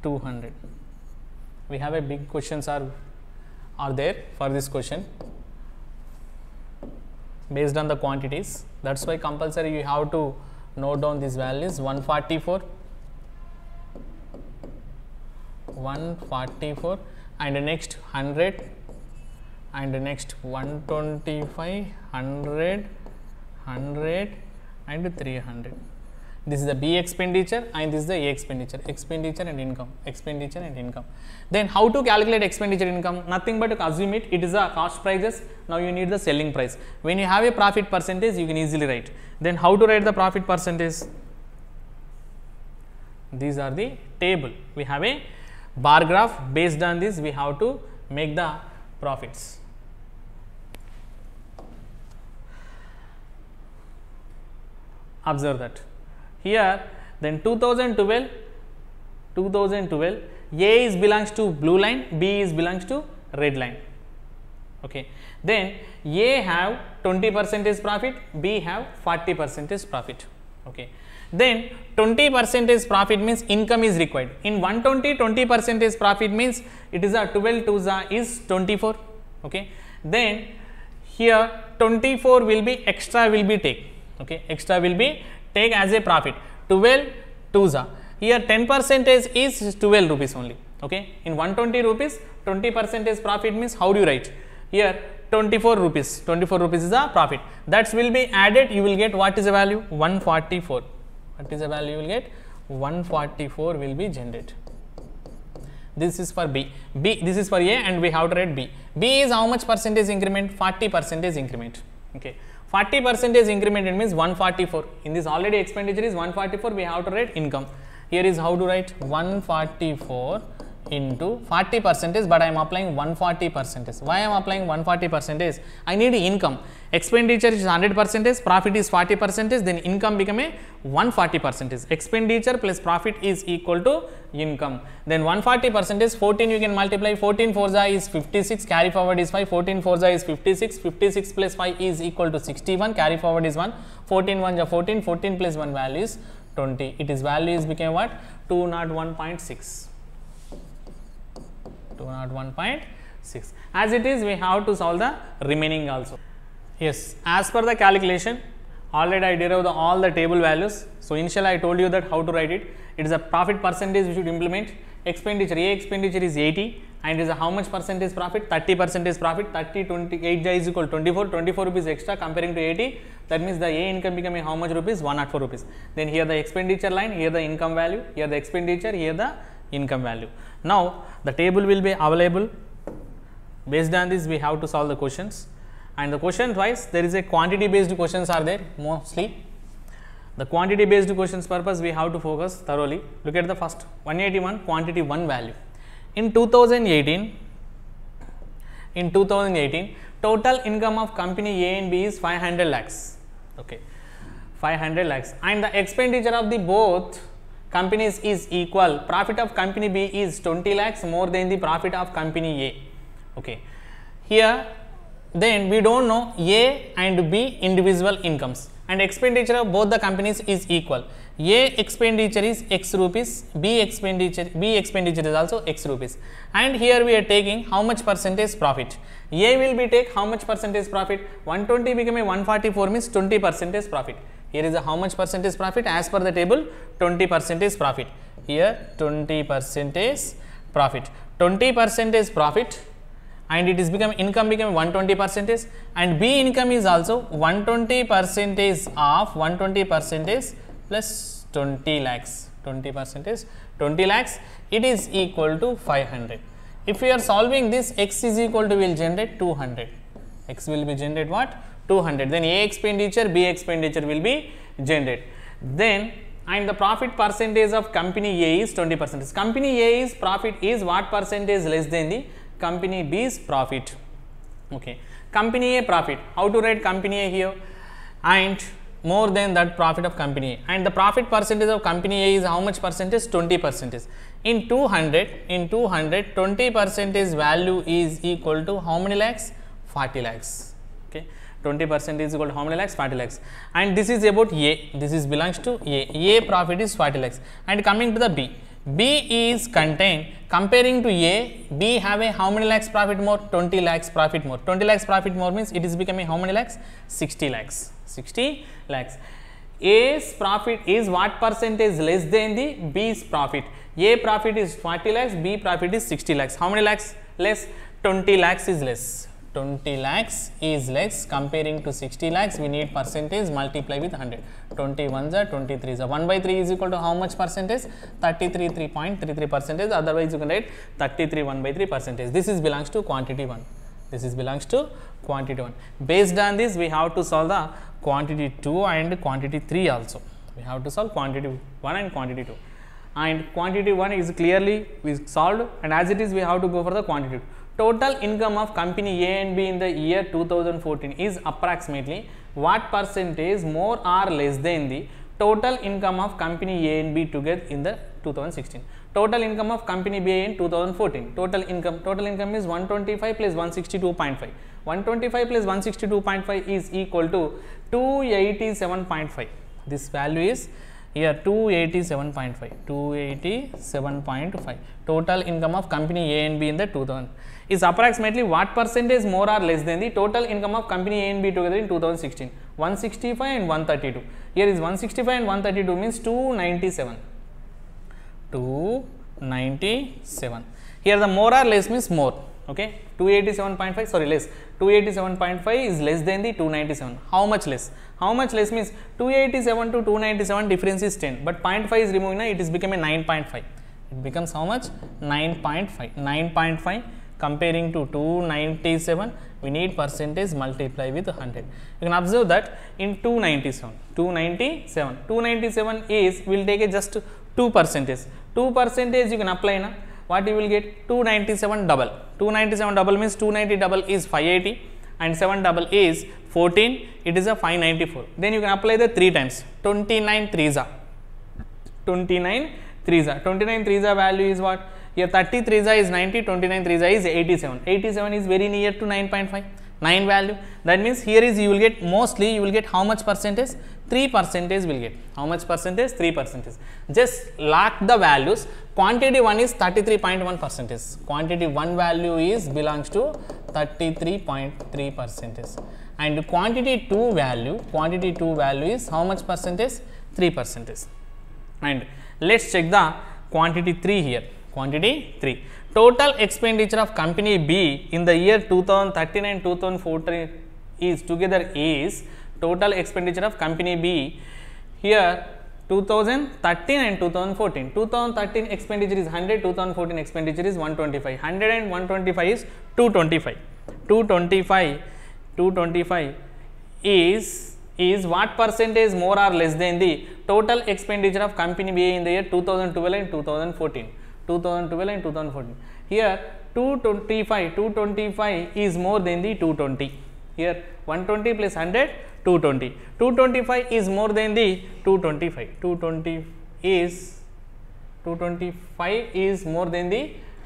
Speaker 1: 200 we have a big questions are are there for this question based on the quantities that is why compulsory you have to note down these values 144 144 and next 100 and next 125 100 100 and 300. This is the B expenditure and this is the A expenditure, expenditure and income, expenditure and income. Then how to calculate expenditure income? Nothing but to assume it, it is the cost prices. Now you need the selling price. When you have a profit percentage, you can easily write. Then how to write the profit percentage? These are the table. We have a bar graph based on this we have to make the profits. observe that. Here then 2012, 2012 A is belongs to blue line, B is belongs to red line. Okay. Then A have 20 percentage profit, B have 40 percentage profit. Okay. Then 20 percentage profit means income is required. In 120, 20 percentage profit means it is a 12 to the is 24. Okay. Then here 24 will be extra will be take okay extra will be take as a profit 12 2s here 10 percentage is 12 rupees only okay in 120 rupees 20 percentage profit means how do you write here 24 rupees 24 rupees is a profit that will be added you will get what is the value 144 what is the value you will get 144 will be generated this is for b b this is for a and we have to write b b is how much percentage increment 40 percentage increment okay 40 percentage increment it means 144 in this already expenditure is 144 we have to write income here is how to write 144 into 40 percentage but I am applying 140 percentage why I am applying 140 percentage I need income expenditure is 100 percentage, profit is 40 percentage, then income become a 140 percentage. Expenditure plus profit is equal to income. Then 140 percentage, 14 you can multiply, 14 4 is 56, carry forward is 5, 14 4 is 56, 56 plus 5 is equal to 61, carry forward is 1, 14 1 is 14, 14 plus 1 value is 20. It is value is became what? 201.6. 201.6. As it is, we have to solve the remaining also. Yes, as per the calculation, already I derived all the table values. So, initially I told you that how to write it. It is a profit percentage we should implement. Expenditure, A expenditure is 80 and is how much percentage profit? 30 percentage profit, 30, 20, 8 is equal 24, 24 rupees extra comparing to 80. That means, the A income becoming how much rupees? 104 rupees. Then here the expenditure line, here the income value, here the expenditure, here the income value. Now, the table will be available. Based on this, we have to solve the questions and the question twice there is a quantity based questions are there mostly. The quantity based questions purpose we have to focus thoroughly. Look at the first 181 quantity 1 value. In 2018, in 2018 total income of company A and B is 500 lakhs. Okay. 500 lakhs and the expenditure of the both companies is equal profit of company B is 20 lakhs more than the profit of company A. Okay. Here then we do not know A and B individual incomes and expenditure of both the companies is equal. A expenditure is x rupees, B expenditure, B expenditure is also x rupees and here we are taking how much percentage profit. A will be take how much percentage profit 120 become 144 means 20 percentage profit. Here is a how much percentage profit as per the table 20 percentage profit. Here 20 percentage profit. 20 percentage profit and it is become income become 120 percentage and B income is also 120 percentage of 120 percentage plus 20 lakhs 20 percentage 20 lakhs it is equal to 500. If we are solving this x is equal to will generate 200 x will be generate what 200 then A expenditure B expenditure will be generated. Then and the profit percentage of company A is 20 percentage. Company A is profit is what percentage less than the company B's profit. Okay. Company A profit, how to write company A here and more than that profit of company A and the profit percentage of company A is how much percentage 20 percentage. In 200, in 200 20 percentage value is equal to how many lakhs 40 lakhs. Okay. 20 percent is equal to how many lakhs 40 lakhs and this is about A this is belongs to A A profit is 40 lakhs and coming to the B B is contained comparing to A, B have a how many lakhs profit more? 20 lakhs profit more. 20 lakhs profit more means it is becoming how many lakhs? 60 lakhs. 60 lakhs. A's profit is what percentage less than the B's profit? A profit is 40 lakhs, B profit is 60 lakhs. How many lakhs less? 20 lakhs is less. 20 lakhs is lakhs comparing to 60 lakhs we need percentage multiply with 100 21s are 23s are 1 by 3 is equal to how much percentage 33 3.33 percentage otherwise you can write 33 1 by 3 percentage this is belongs to quantity 1 this is belongs to quantity 1 based on this we have to solve the quantity 2 and quantity 3 also we have to solve quantity 1 and quantity 2 and quantity 1 is clearly we solved and as it is we have to go for the quantity 2 total income of company A and B in the year 2014 is approximately what percentage more or less than the total income of company A and B together in the 2016. Total income of company B in 2014. Total income total income is 125 plus 162.5. 125 plus 162.5 is equal to 287.5. This value is here 287.5 287.5 total income of company A and B in the 2000 is approximately what percentage more or less than the total income of company A and B together in 2016? 165 and 132. Here is 165 and 132 means 297. 297. Here the more or less means more. Okay, 287.5 sorry less 287.5 is less than the 297 how much less how much less means 287 to 297 difference is 10 but 0.5 is removed now it is become a 9.5 it becomes how much 9.5 9.5 comparing to 297 we need percentage multiply with 100 you can observe that in 297 297 297 is will take a just 2 percentage 2 percentage you can apply na what you will get 297 double 297 double means 290 double is 580 and 7 double is 14 it is a 594 then you can apply the 3 times 29 3s are 29 3s are 29 3s are value is what here 33 is 90, 29 is 87. 87 is very near to 9.5. 9 value that means here is you will get mostly you will get how much percentage 3 percentage will get how much percentage 3 percentage just lock the values quantity 1 is 33.1 percentage quantity 1 value is belongs to 33.3 percentage and quantity 2 value quantity 2 value is how much percentage 3 percentage and let us check the quantity 3 here quantity 3. Total expenditure of company B in the year 2013 and 2014 is together is total expenditure of company B here 2013 and 2014. 2013 expenditure is 100, 2014 expenditure is 125. 100 and 125 is 225. 225, 225 is is what percentage more or less than the total expenditure of company B in the year 2012 and 2014. 2012 and 2014. Here 225, 225 is more than the 220. Here 120 plus 100, 220. 225 is more than the 225. 220 is 225 is more than the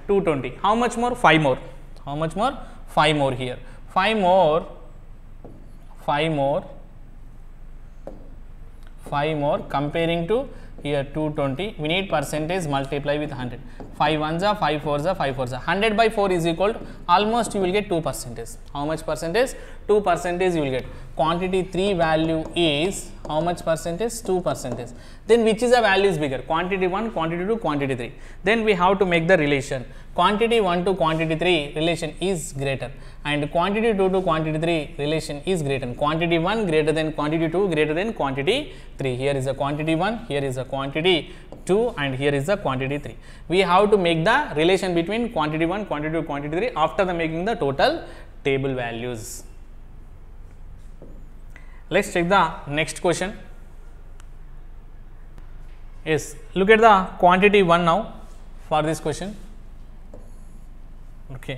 Speaker 1: 220. How much more? 5 more. How much more? 5 more here. 5 more, 5 more, 5 more comparing to here 220 we need percentage multiply with 100 5 ones are 5 fours are 5 fours are 100 by 4 is equal to almost you will get 2 percentage how much percentage 2 percentage you will get quantity 3 value is how much percentage 2 percentage then which is the value is bigger quantity 1 quantity 2 quantity 3 then we have to make the relation quantity 1 to quantity 3 relation is greater and quantity 2 to quantity 3 relation is greater than quantity 1 greater than quantity 2 greater than quantity 3. Here is a quantity 1, here is a quantity 2 and here is the quantity 3. We have to make the relation between quantity 1, quantity 2, quantity 3 after the making the total table values. Let us check the next question. Yes, look at the quantity 1 now for this question. Okay.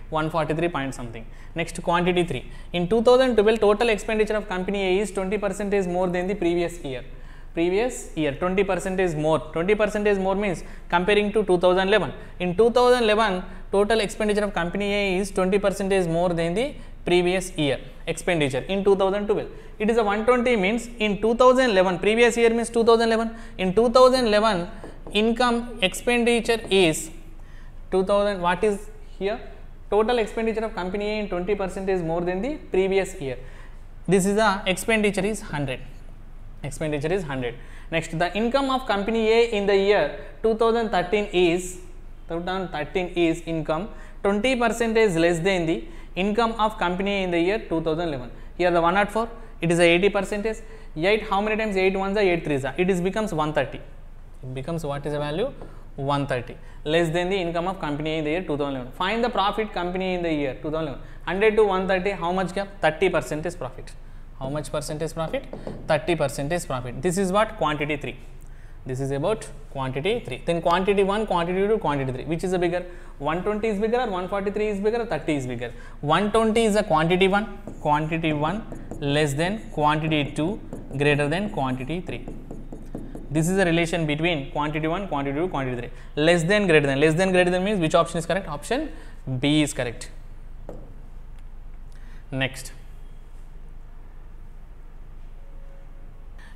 Speaker 1: 143 point something. Next quantity 3. In 2012 total expenditure of company A is 20 percent is more than the previous year. Previous year 20 percent is more. 20 percent is more means comparing to 2011. In 2011 total expenditure of company A is 20 percent is more than the previous year expenditure in 2012. It is a 120 means in 2011 previous year means 2011. In 2011 income expenditure is 2000 what is here total expenditure of company A in 20 percent is more than the previous year. This is the expenditure is 100 expenditure is 100. Next the income of company A in the year 2013 is 2013 is income 20 percent is less than the income of company in the year 2011. Here the 104 it is a 80 percentage 8 how many times 8 ones are 8 threes are it is becomes 130 it becomes what is the value 130 less than the income of company in the year 2011 find the profit company in the year 2011 100 to 130 how much gap 30 percent is profit how much percent is profit 30 percent is profit this is what quantity 3 this is about quantity 3 then quantity 1 quantity 2 quantity 3 which is a bigger 120 is bigger or 143 is bigger or 30 is bigger 120 is a quantity 1 quantity 1 less than quantity 2 greater than quantity 3 this is a relation between quantity 1, quantity 2, quantity 3. Less than greater than. Less than greater than means which option is correct? Option B is correct. Next.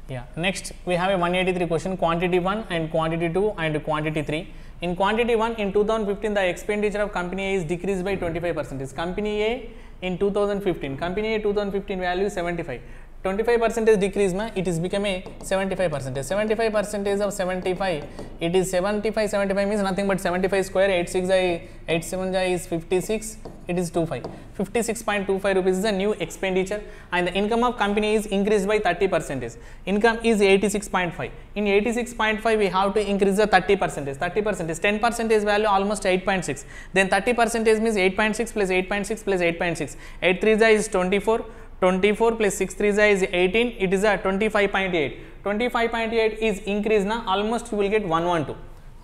Speaker 1: Yeah. Next, we have a 183 question quantity 1 and quantity 2 and quantity 3. In quantity 1, in 2015, the expenditure of company A is decreased by 25 percent. Is company A in 2015, company A 2015 value 75. 25 percentage decrease it is become a 75 percentage 75 percentage of 75 it is 75 75 means nothing but 75 square 86 i 87 i is 56 it is 25 56.25 rupees is the new expenditure and the income of company is increased by 30 percentage income is 86.5 in 86.5 we have to increase the 30 percentage 30 percentage 10 percentage value almost 8.6 then 30 percentage means 8.6 plus 8.6 plus 8.6 83 is 24 24 plus 6 3 is 18 it is a 25.8 25.8 is increase na almost you will get 112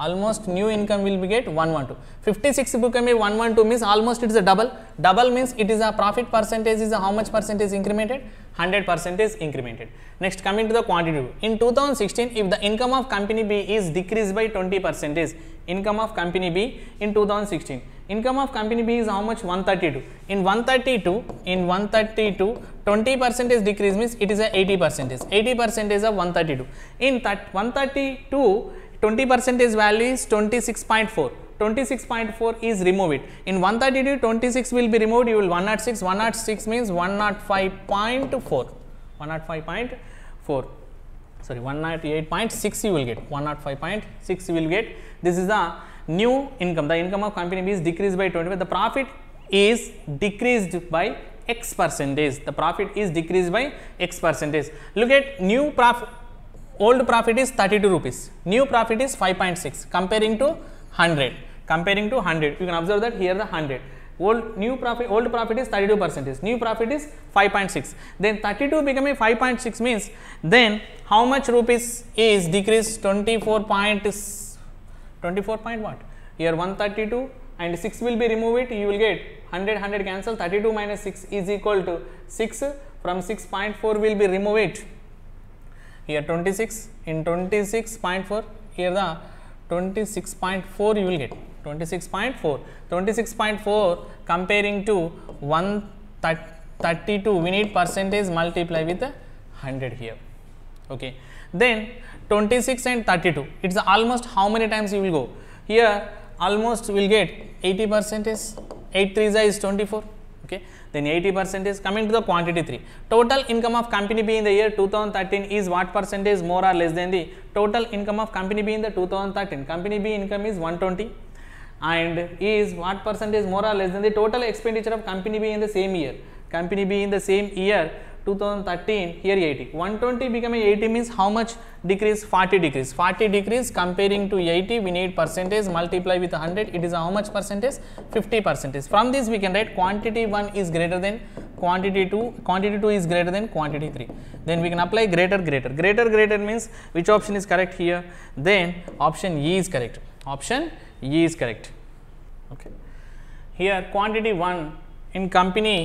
Speaker 1: almost new income will be get 112 56 become a 112 means almost it is a double double means it is a profit percentage is how much percentage incremented 100 percentage incremented next coming to the quantity in 2016 if the income of company b is decreased by 20 percentage income of company b in 2016 income of company b is how much 132 in 132 in 132 20 percentage decrease means it is a 80 percentage 80 percentage of 132 in that 132 20 percentage value is 26.4 26.4 is remove it. In 132, 26 will be removed, you will 106, 106 means 105.4, 105.4, sorry 198.6 you will get, 105.6 you will get. This is the new income, the income of company B is decreased by 25, the profit is decreased by x percentage, the profit is decreased by x percentage. Look at new profit, old profit is 32 rupees, new profit is 5.6 comparing to 100, comparing to 100, you can observe that here the 100 old new profit old profit is 32 percentage new profit is 5.6 then 32 becoming 5.6 means then how much rupees is decreased 24.6 24 point what? Here 132 and 6 will be remove it, you will get 100, 100 cancel, 32 minus 6 is equal to 6, from 6.4 will be remove it. Here 26, in 26.4, here the 26.4 you will get, 26.4, 26.4 comparing to 132, we need percentage multiply with 100 here. Okay. Then 26 and 32 it is almost how many times you will go here almost we will get 80 percent is 8 3 is 24 okay then 80 percent is coming to the quantity 3 total income of company b in the year 2013 is what percentage more or less than the total income of company b in the 2013 company b income is 120 and is what percentage more or less than the total expenditure of company b in the same year company b in the same year 2013 here 80 120 becoming 80 means how much decrease 40 decrease 40 decrease comparing to 80 we need percentage multiply with 100 it is how much percentage 50 percentage from this we can write quantity 1 is greater than quantity 2 quantity 2 is greater than quantity 3 then we can apply greater greater greater greater means which option is correct here then option E is correct option E is correct okay here quantity 1 in company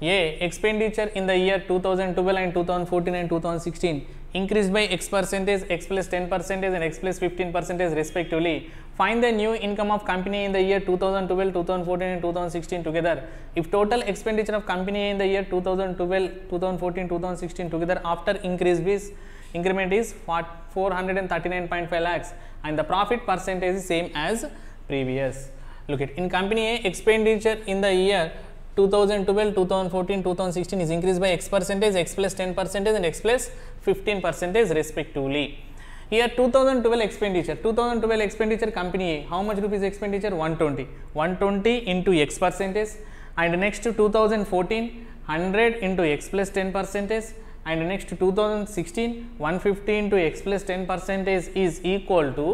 Speaker 1: a. Expenditure in the year 2012 and 2014 and 2016 increased by x percentage, x plus 10 percentage and x plus 15 percentage respectively. Find the new income of company in the year 2012, 2014 and 2016 together. If total expenditure of company in the year 2012, 2014, 2016 together after increase is increment is 439.5 lakhs and the profit percentage is same as previous. Look at in company A expenditure in the year 2012, 2014, 2016 is increased by x percentage, x plus 10 percentage and x plus 15 percentage respectively. Here 2012 expenditure, 2012 expenditure company A, how much rupees expenditure? 120, 120 into x percentage and next to 2014, 100 into x plus 10 percentage and next to 2016, 150 into x plus 10 percentage is equal to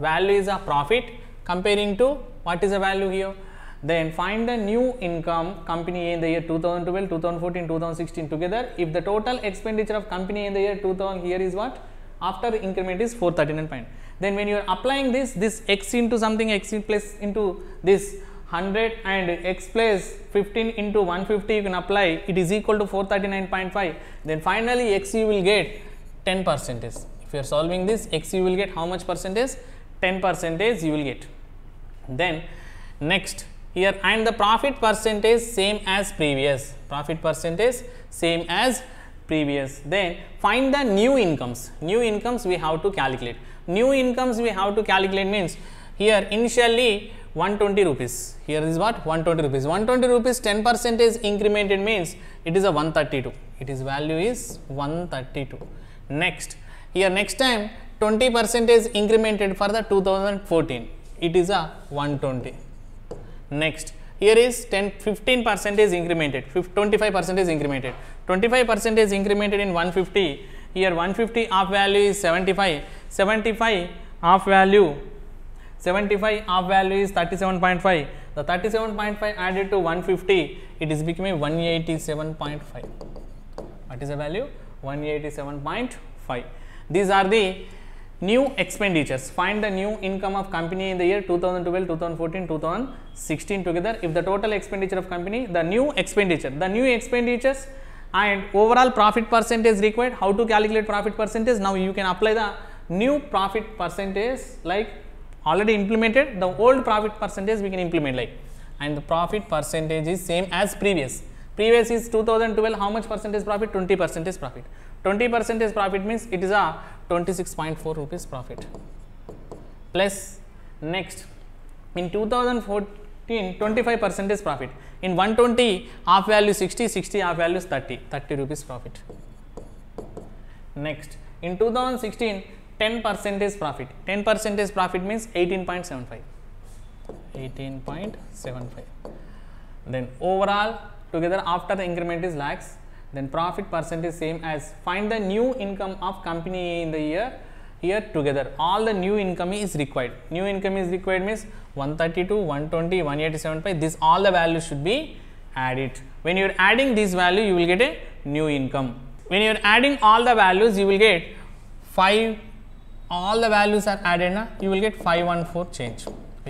Speaker 1: value is a profit comparing to what is the value here? then find the new income company in the year 2012 2014 2016 together if the total expenditure of company in the year 2000 here is what after increment is 439.9 then when you are applying this this x into something x in place into this 100 and x plus 15 into 150 you can apply it is equal to 439.5 then finally x you will get 10 percentage if you are solving this x you will get how much percentage 10 percentage you will get then next here and the profit percentage same as previous profit percentage same as previous then find the new incomes new incomes we have to calculate new incomes we have to calculate means here initially 120 rupees here is what 120 rupees 120 rupees 10 percent is incremented means it is a 132 it is value is 132 next here next time 20 percent is incremented for the 2014 it is a 120 Next, here is 10, 15 percent is incremented, 25 percent is incremented. 25 percent is incremented in 150, here 150 half value is 75, 75 half value, 75 half value is 37.5. The 37.5 added to 150, it is becoming 187.5. What is the value? 187.5. These are the new expenditures. Find the new income of company in the year 2012, 2014, 2015. 16 together if the total expenditure of company the new expenditure the new expenditures and overall profit percentage required how to calculate profit percentage now you can apply the new profit percentage like already implemented the old profit percentage we can implement like and the profit percentage is same as previous previous is 2012 how much percentage profit 20 percentage profit 20 percentage profit means it is a 26.4 rupees profit plus next in 2014 15 25 is profit in 120 half value 60 60 half value 30 30 rupees profit next in 2016 10 percent is profit 10 percent is profit means 18.75 18.75 then overall together after the increment is lakhs then profit percent is same as find the new income of company in the year here together all the new income is required new income is required means 132 120 187 this all the values should be added when you are adding this value you will get a new income when you are adding all the values you will get 5 all the values are added na you will get 514 change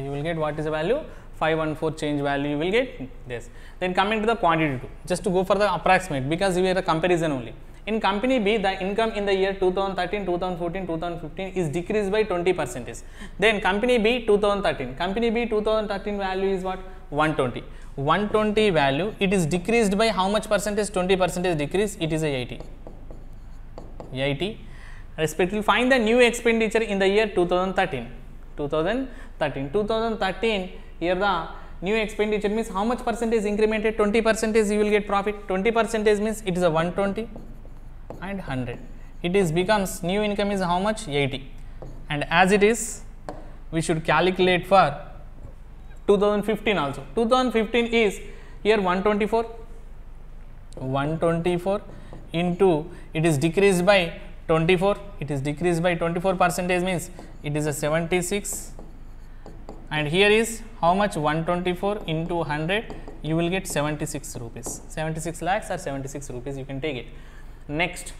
Speaker 1: you will get what is the value 514 change value you will get this then coming to the quantity 2 just to go for the approximate because we are a comparison only in company B, the income in the year 2013, 2014, 2015 is decreased by 20 percentage. Then company B 2013, company B 2013 value is what? 120. 120 value, it is decreased by how much percentage? 20 percentage decrease, it is a 80. 80 respectively find the new expenditure in the year 2013 2013 2013 here the new expenditure means how much percentage incremented 20 percentage you will get profit 20 percentage means it is a 120 and 100 it is becomes new income is how much 80 and as it is we should calculate for 2015 also 2015 is here 124 124 into it is decreased by 24 it is decreased by 24 percentage means it is a 76 and here is how much 124 into 100 you will get 76 rupees 76 lakhs or 76 rupees you can take it next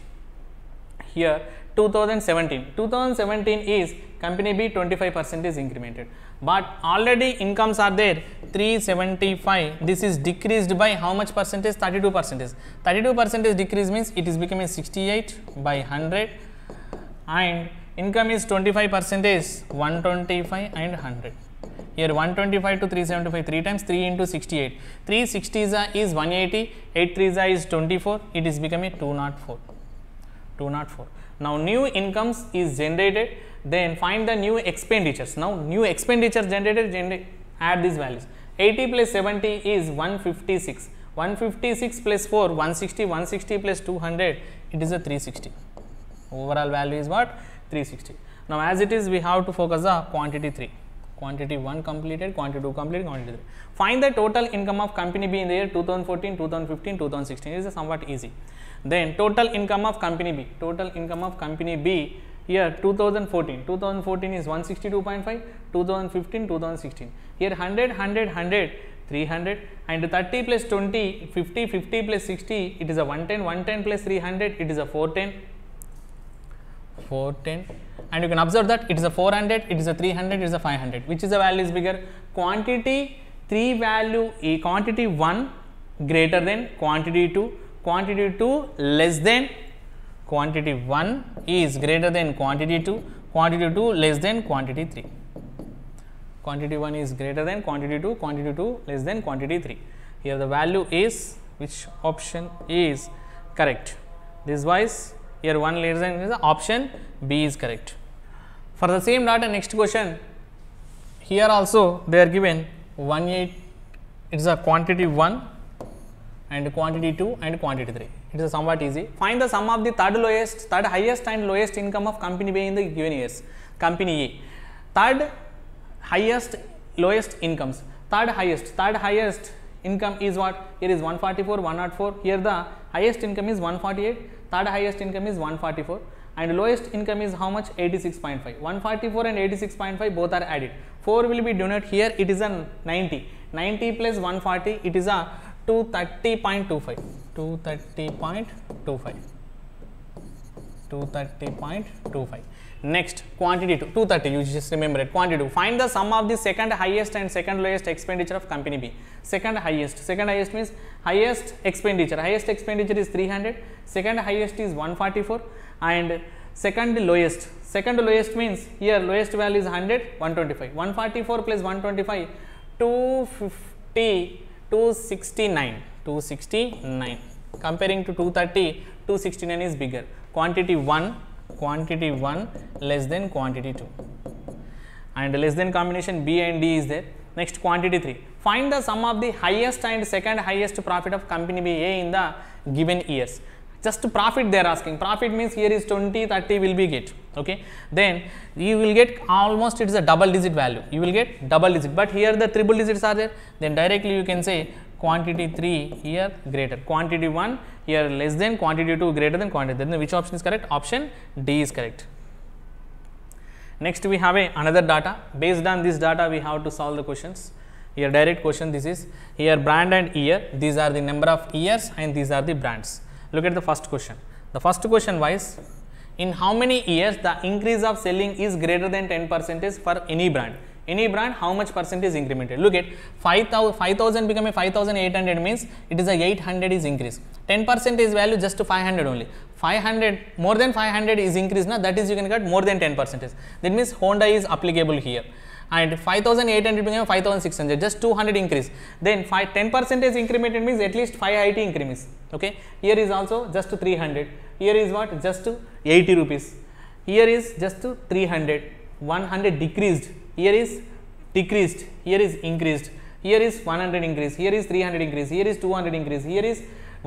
Speaker 1: here 2017 2017 is company b 25 percent is incremented but already incomes are there 375 this is decreased by how much percentage 32 percentage 32 percentage decrease means it is becoming 68 by 100 and income is 25 percentage 125 and 100 here 125 to 375, 3 times 3 into 68. 360 is 180, 83 is 24, it is becoming 204. 204. Now, new incomes is generated, then find the new expenditures. Now, new expenditure generated, generate add these values. 80 plus 70 is 156. 156 plus 4, 160, 160 plus 200, it is a 360. Overall value is what? 360. Now, as it is, we have to focus the quantity 3 quantity 1 completed, quantity 2 completed, quantity 3. Find the total income of company B in the year 2014, 2015, 2016 this is somewhat easy. Then total income of company B, total income of company B here 2014, 2014 is 162.5, 2015, 2016. Here 100, 100, 100, 300 and 30 plus 20, 50, 50 plus 60 it is a 110, 110 plus 300 it is a 410 410 and you can observe that it is a 400, it is a 300, it is a 500 which is the value is bigger quantity 3 value a quantity 1 greater than quantity 2, quantity 2 less than quantity 1 is greater than quantity 2, quantity 2 less than quantity 3. Quantity 1 is greater than quantity 2, quantity 2 less than quantity 3. Here the value is which option is correct. This wise here 1 less and is option B is correct. For the same data next question here also they are given 1 8 it is a quantity 1 and quantity 2 and quantity 3 it is somewhat easy. Find the sum of the third lowest, third highest and lowest income of company B in the given years, company A. Third highest, lowest incomes, third highest, third highest income is what? Here is 144, 104, here the highest income is 148, Third highest income is 144 and lowest income is how much 86.5 144 and 86.5 both are added 4 will be done here it is a 90 90 plus 140 it is a 230.25 230.25 230.25 Next, quantity to 230, you just remember it, quantity to find the sum of the second highest and second lowest expenditure of company B. Second highest, second highest means highest expenditure, highest expenditure is 300, second highest is 144 and second lowest second lowest means here lowest value is 100 125 144 plus 125 250 269 269 comparing to 230 269 is bigger quantity 1 quantity 1 less than quantity 2 and less than combination B and D is there. Next quantity 3 find the sum of the highest and second highest profit of company B A in the given years. Just profit they are asking profit means here is 20 30 will be get okay. Then you will get almost it is a double digit value you will get double digit but here the triple digits are there then directly you can say quantity 3 here greater, quantity 1 here less than, quantity 2 greater than quantity. Then which option is correct? Option D is correct. Next, we have a another data. Based on this data, we have to solve the questions. Here direct question this is here brand and year, these are the number of years and these are the brands. Look at the first question. The first question wise, in how many years the increase of selling is greater than 10 percentage for any brand? any brand how much percent is incremented look at 5000 5000 becoming 5800 means it is a 800 is increase 10 percent is value just to 500 only 500 more than 500 is increase now that is you can get more than 10 percent is that means honda is applicable here and 5800 become 5600 just 200 increase then 5 10 percentage incremented means at least 580 increment. okay here is also just to 300 here is what just to 80 rupees here is just to 300 100 decreased here is decreased here is increased here is 100 increase here is 300 increase here is 200 increase here is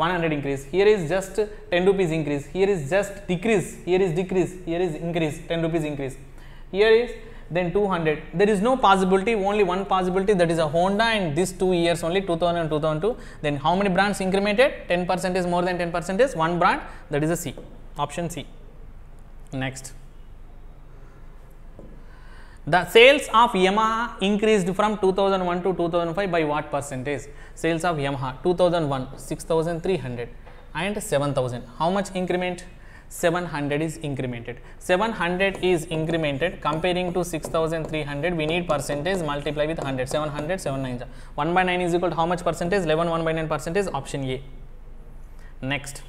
Speaker 1: 100 increase here is just 10 rupees increase here is just decrease here is decrease here is increase 10 rupees increase here is then 200 there is no possibility only one possibility that is a honda and these two years only 2000 and 2002 then how many brands incremented 10 percent is more than 10 percent is one brand that is a c option c next the sales of Yamaha increased from 2001 to 2005 by what percentage? Sales of Yamaha 2001 6300 and 7000. How much increment? 700 is incremented. 700 is incremented comparing to 6300 we need percentage multiply with 100 700 7 1 by 9 is equal to how much percentage 11 1 by 9 percentage option A. Next.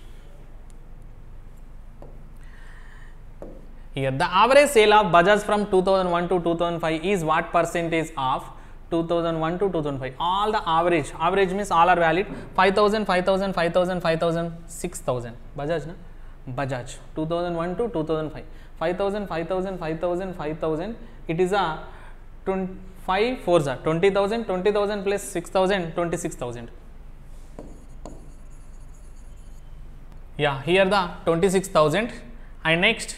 Speaker 1: here. The average sale of Bajaj from 2001 to 2005 is what percentage of 2001 to 2005? All the average, average means all are valid 5000, 5000, 5000, 5000, 6000. Bajaj, na? Bajaj 2001 to 2005. 5000, 5000, 5000, 5000. It is a 5 fours are 20,000, 20,000 plus 6,000, 26,000. Yeah, here the 26,000 and next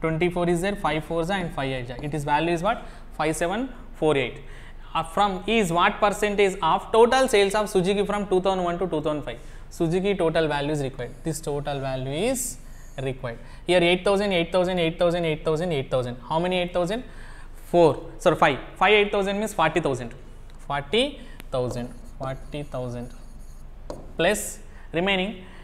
Speaker 1: 24 is there, 5 4 4s and 5 8 It is value is what? 5748. Uh, from is what percentage of total sales of Suzuki from 2001 to 2005? Suzuki total value is required. This total value is required. Here 8000, 8000, 8000, 8000, 8000. How many 8000? 4, sorry 5. 5 8000 means 40,000. 40,000, 40,000 plus remaining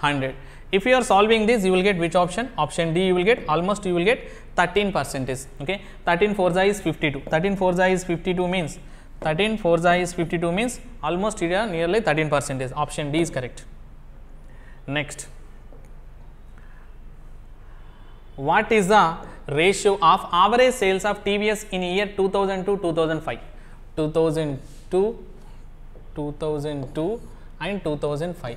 Speaker 1: 100. If you are solving this, you will get which option? Option D you will get almost you will get 13 percentage. Okay, 13 4 is 52. 13 4 is 52 means 13 4 is 52 means almost it are nearly 13 percentage. Option D is correct. Next, what is the ratio of average sales of TVS in year 2002 2005? 2002 2002 and 2005.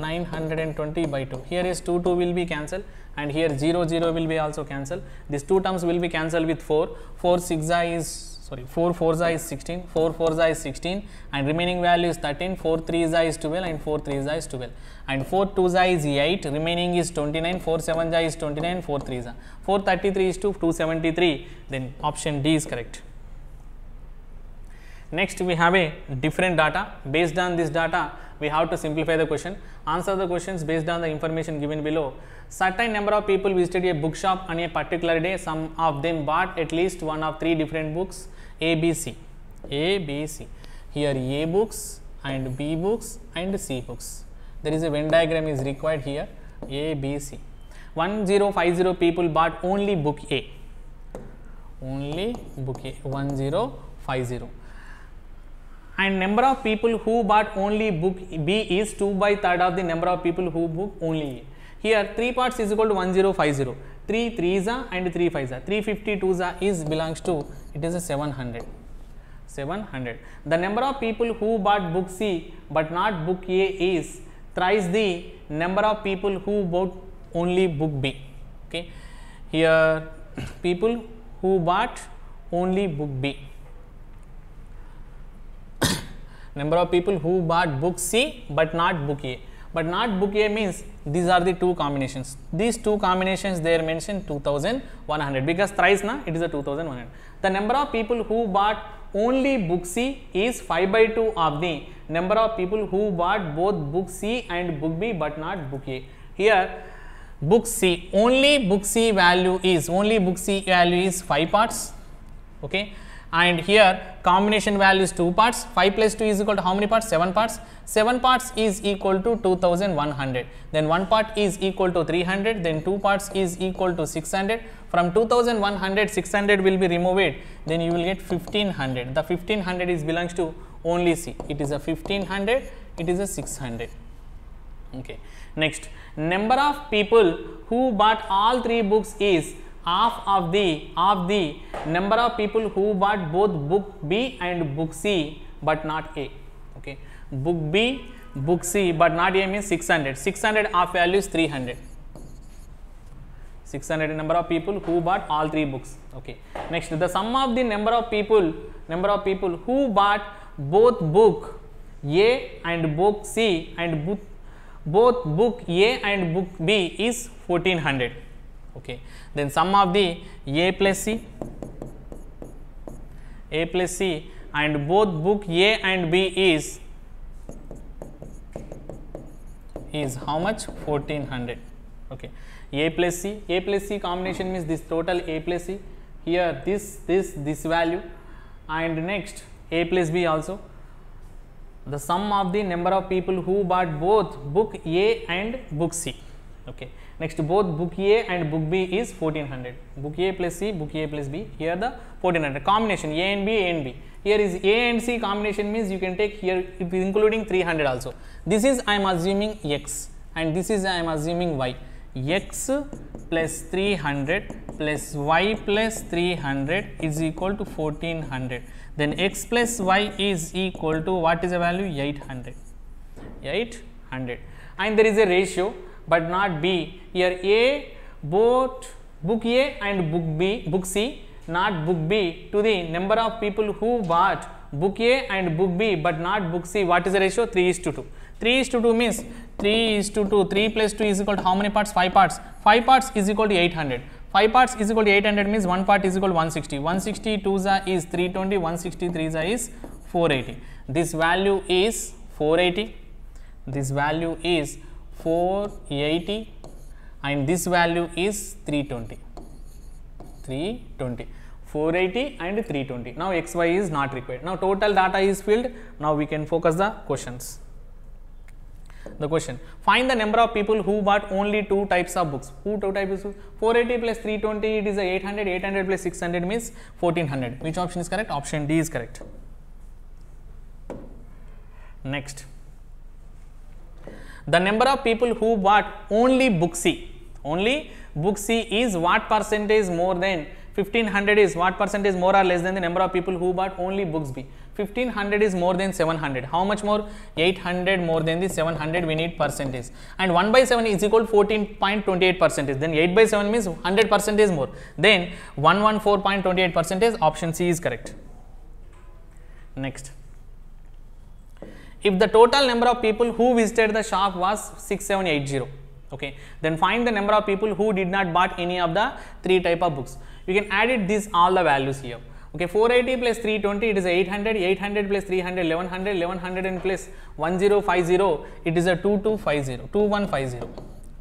Speaker 1: 920 by 2. Here is 2 2 will be cancelled and here 0 0 will be also cancelled. These two terms will be cancelled with 4. 4 6 i is sorry 4 4 is 16, 4 4 is 16 and remaining value is 13, 4 3 is 12 and 4 3 is 12 and 4 2 is 8, remaining is 29, 4 7 is 29, 4 3 4 33 is to 273 then option D is correct. Next we have a different data based on this data we have to simplify the question, answer the questions based on the information given below. Certain number of people visited a bookshop on a particular day, some of them bought at least one of three different books A, B, C, A, B, C. Here A books and B books and C books. There is a Venn diagram is required here A, B, C. 1050 people bought only book A, only book A 1050 and number of people who bought only book B is 2 by 3rd of the number of people who book only A. Here 3 parts is equal to 1050, 3 3s are and 3 5s are, 352s are is belongs to it is a 700. 700. The number of people who bought book C but not book A is thrice the number of people who bought only book B. Okay. Here [clears throat] people who bought only book B number of people who bought book C but not book A. But not book A means these are the two combinations. These two combinations they are mentioned 2100 because thrice na it is a 2100. The number of people who bought only book C is 5 by 2 of the number of people who bought both book C and book B but not book A. Here book C only book C value is only book C value is 5 parts. Okay and here combination value is 2 parts 5 plus 2 is equal to how many parts 7 parts 7 parts is equal to 2100 then 1 part is equal to 300 then 2 parts is equal to 600 from 2100 600 will be removed then you will get 1500 the 1500 is belongs to only C it is a 1500 it is a 600 okay next number of people who bought all three books is half of the of the number of people who bought both book B and book C but not A. Okay. Book B, book C but not A means 600. 600 of value is 300. 600 number of people who bought all three books. Okay. Next, the sum of the number of people number of people who bought both book A and book C and book both book A and book B is 1400. Okay then sum of the A plus C, A plus C and both book A and B is is how much 1400 okay a plus c a plus c combination means this total a plus c here this this this value and next a plus b also the sum of the number of people who bought both book a and book c okay Next both book A and book B is 1400. Book A plus C, book A plus B. Here the 1400 combination A and B, A and B. Here is A and C combination means you can take here including 300 also. This is I am assuming X and this is I am assuming Y. X plus 300 plus Y plus 300 is equal to 1400. Then X plus Y is equal to what is the value 800. 800 and there is a ratio but not B. Here A, both book A and book B, book C, not book B to the number of people who bought book A and book B, but not book C. What is the ratio? 3 is to 2. 3 is to 2 means 3 is to 2, 3 plus 2 is equal to how many parts? 5 parts. 5 parts is equal to 800. 5 parts is equal to 800 means 1 part is equal to 160. 160 2 za is 320, 163 za is 480. This value is 480. This value is 480 and this value is 320 320 480 and 320 now xy is not required now total data is filled now we can focus the questions the question find the number of people who bought only two types of books who two types of 480 plus 320 it is a 800 800 plus 600 means 1400 which option is correct option d is correct next the number of people who bought only book C, only book C is what percentage more than 1500 is what percentage more or less than the number of people who bought only books B. 1500 is more than 700. How much more? 800 more than the 700 we need percentage. And 1 by 7 is equal 14.28 percentage. Then 8 by 7 means 100 percentage more. Then 114.28 percentage option C is correct. Next if the total number of people who visited the shop was 6780 okay then find the number of people who did not bought any of the three type of books you can add it these all the values here okay 480 plus 320 it is 800 800 plus 300 1100 1100 and plus 1050 it is a 2250 2150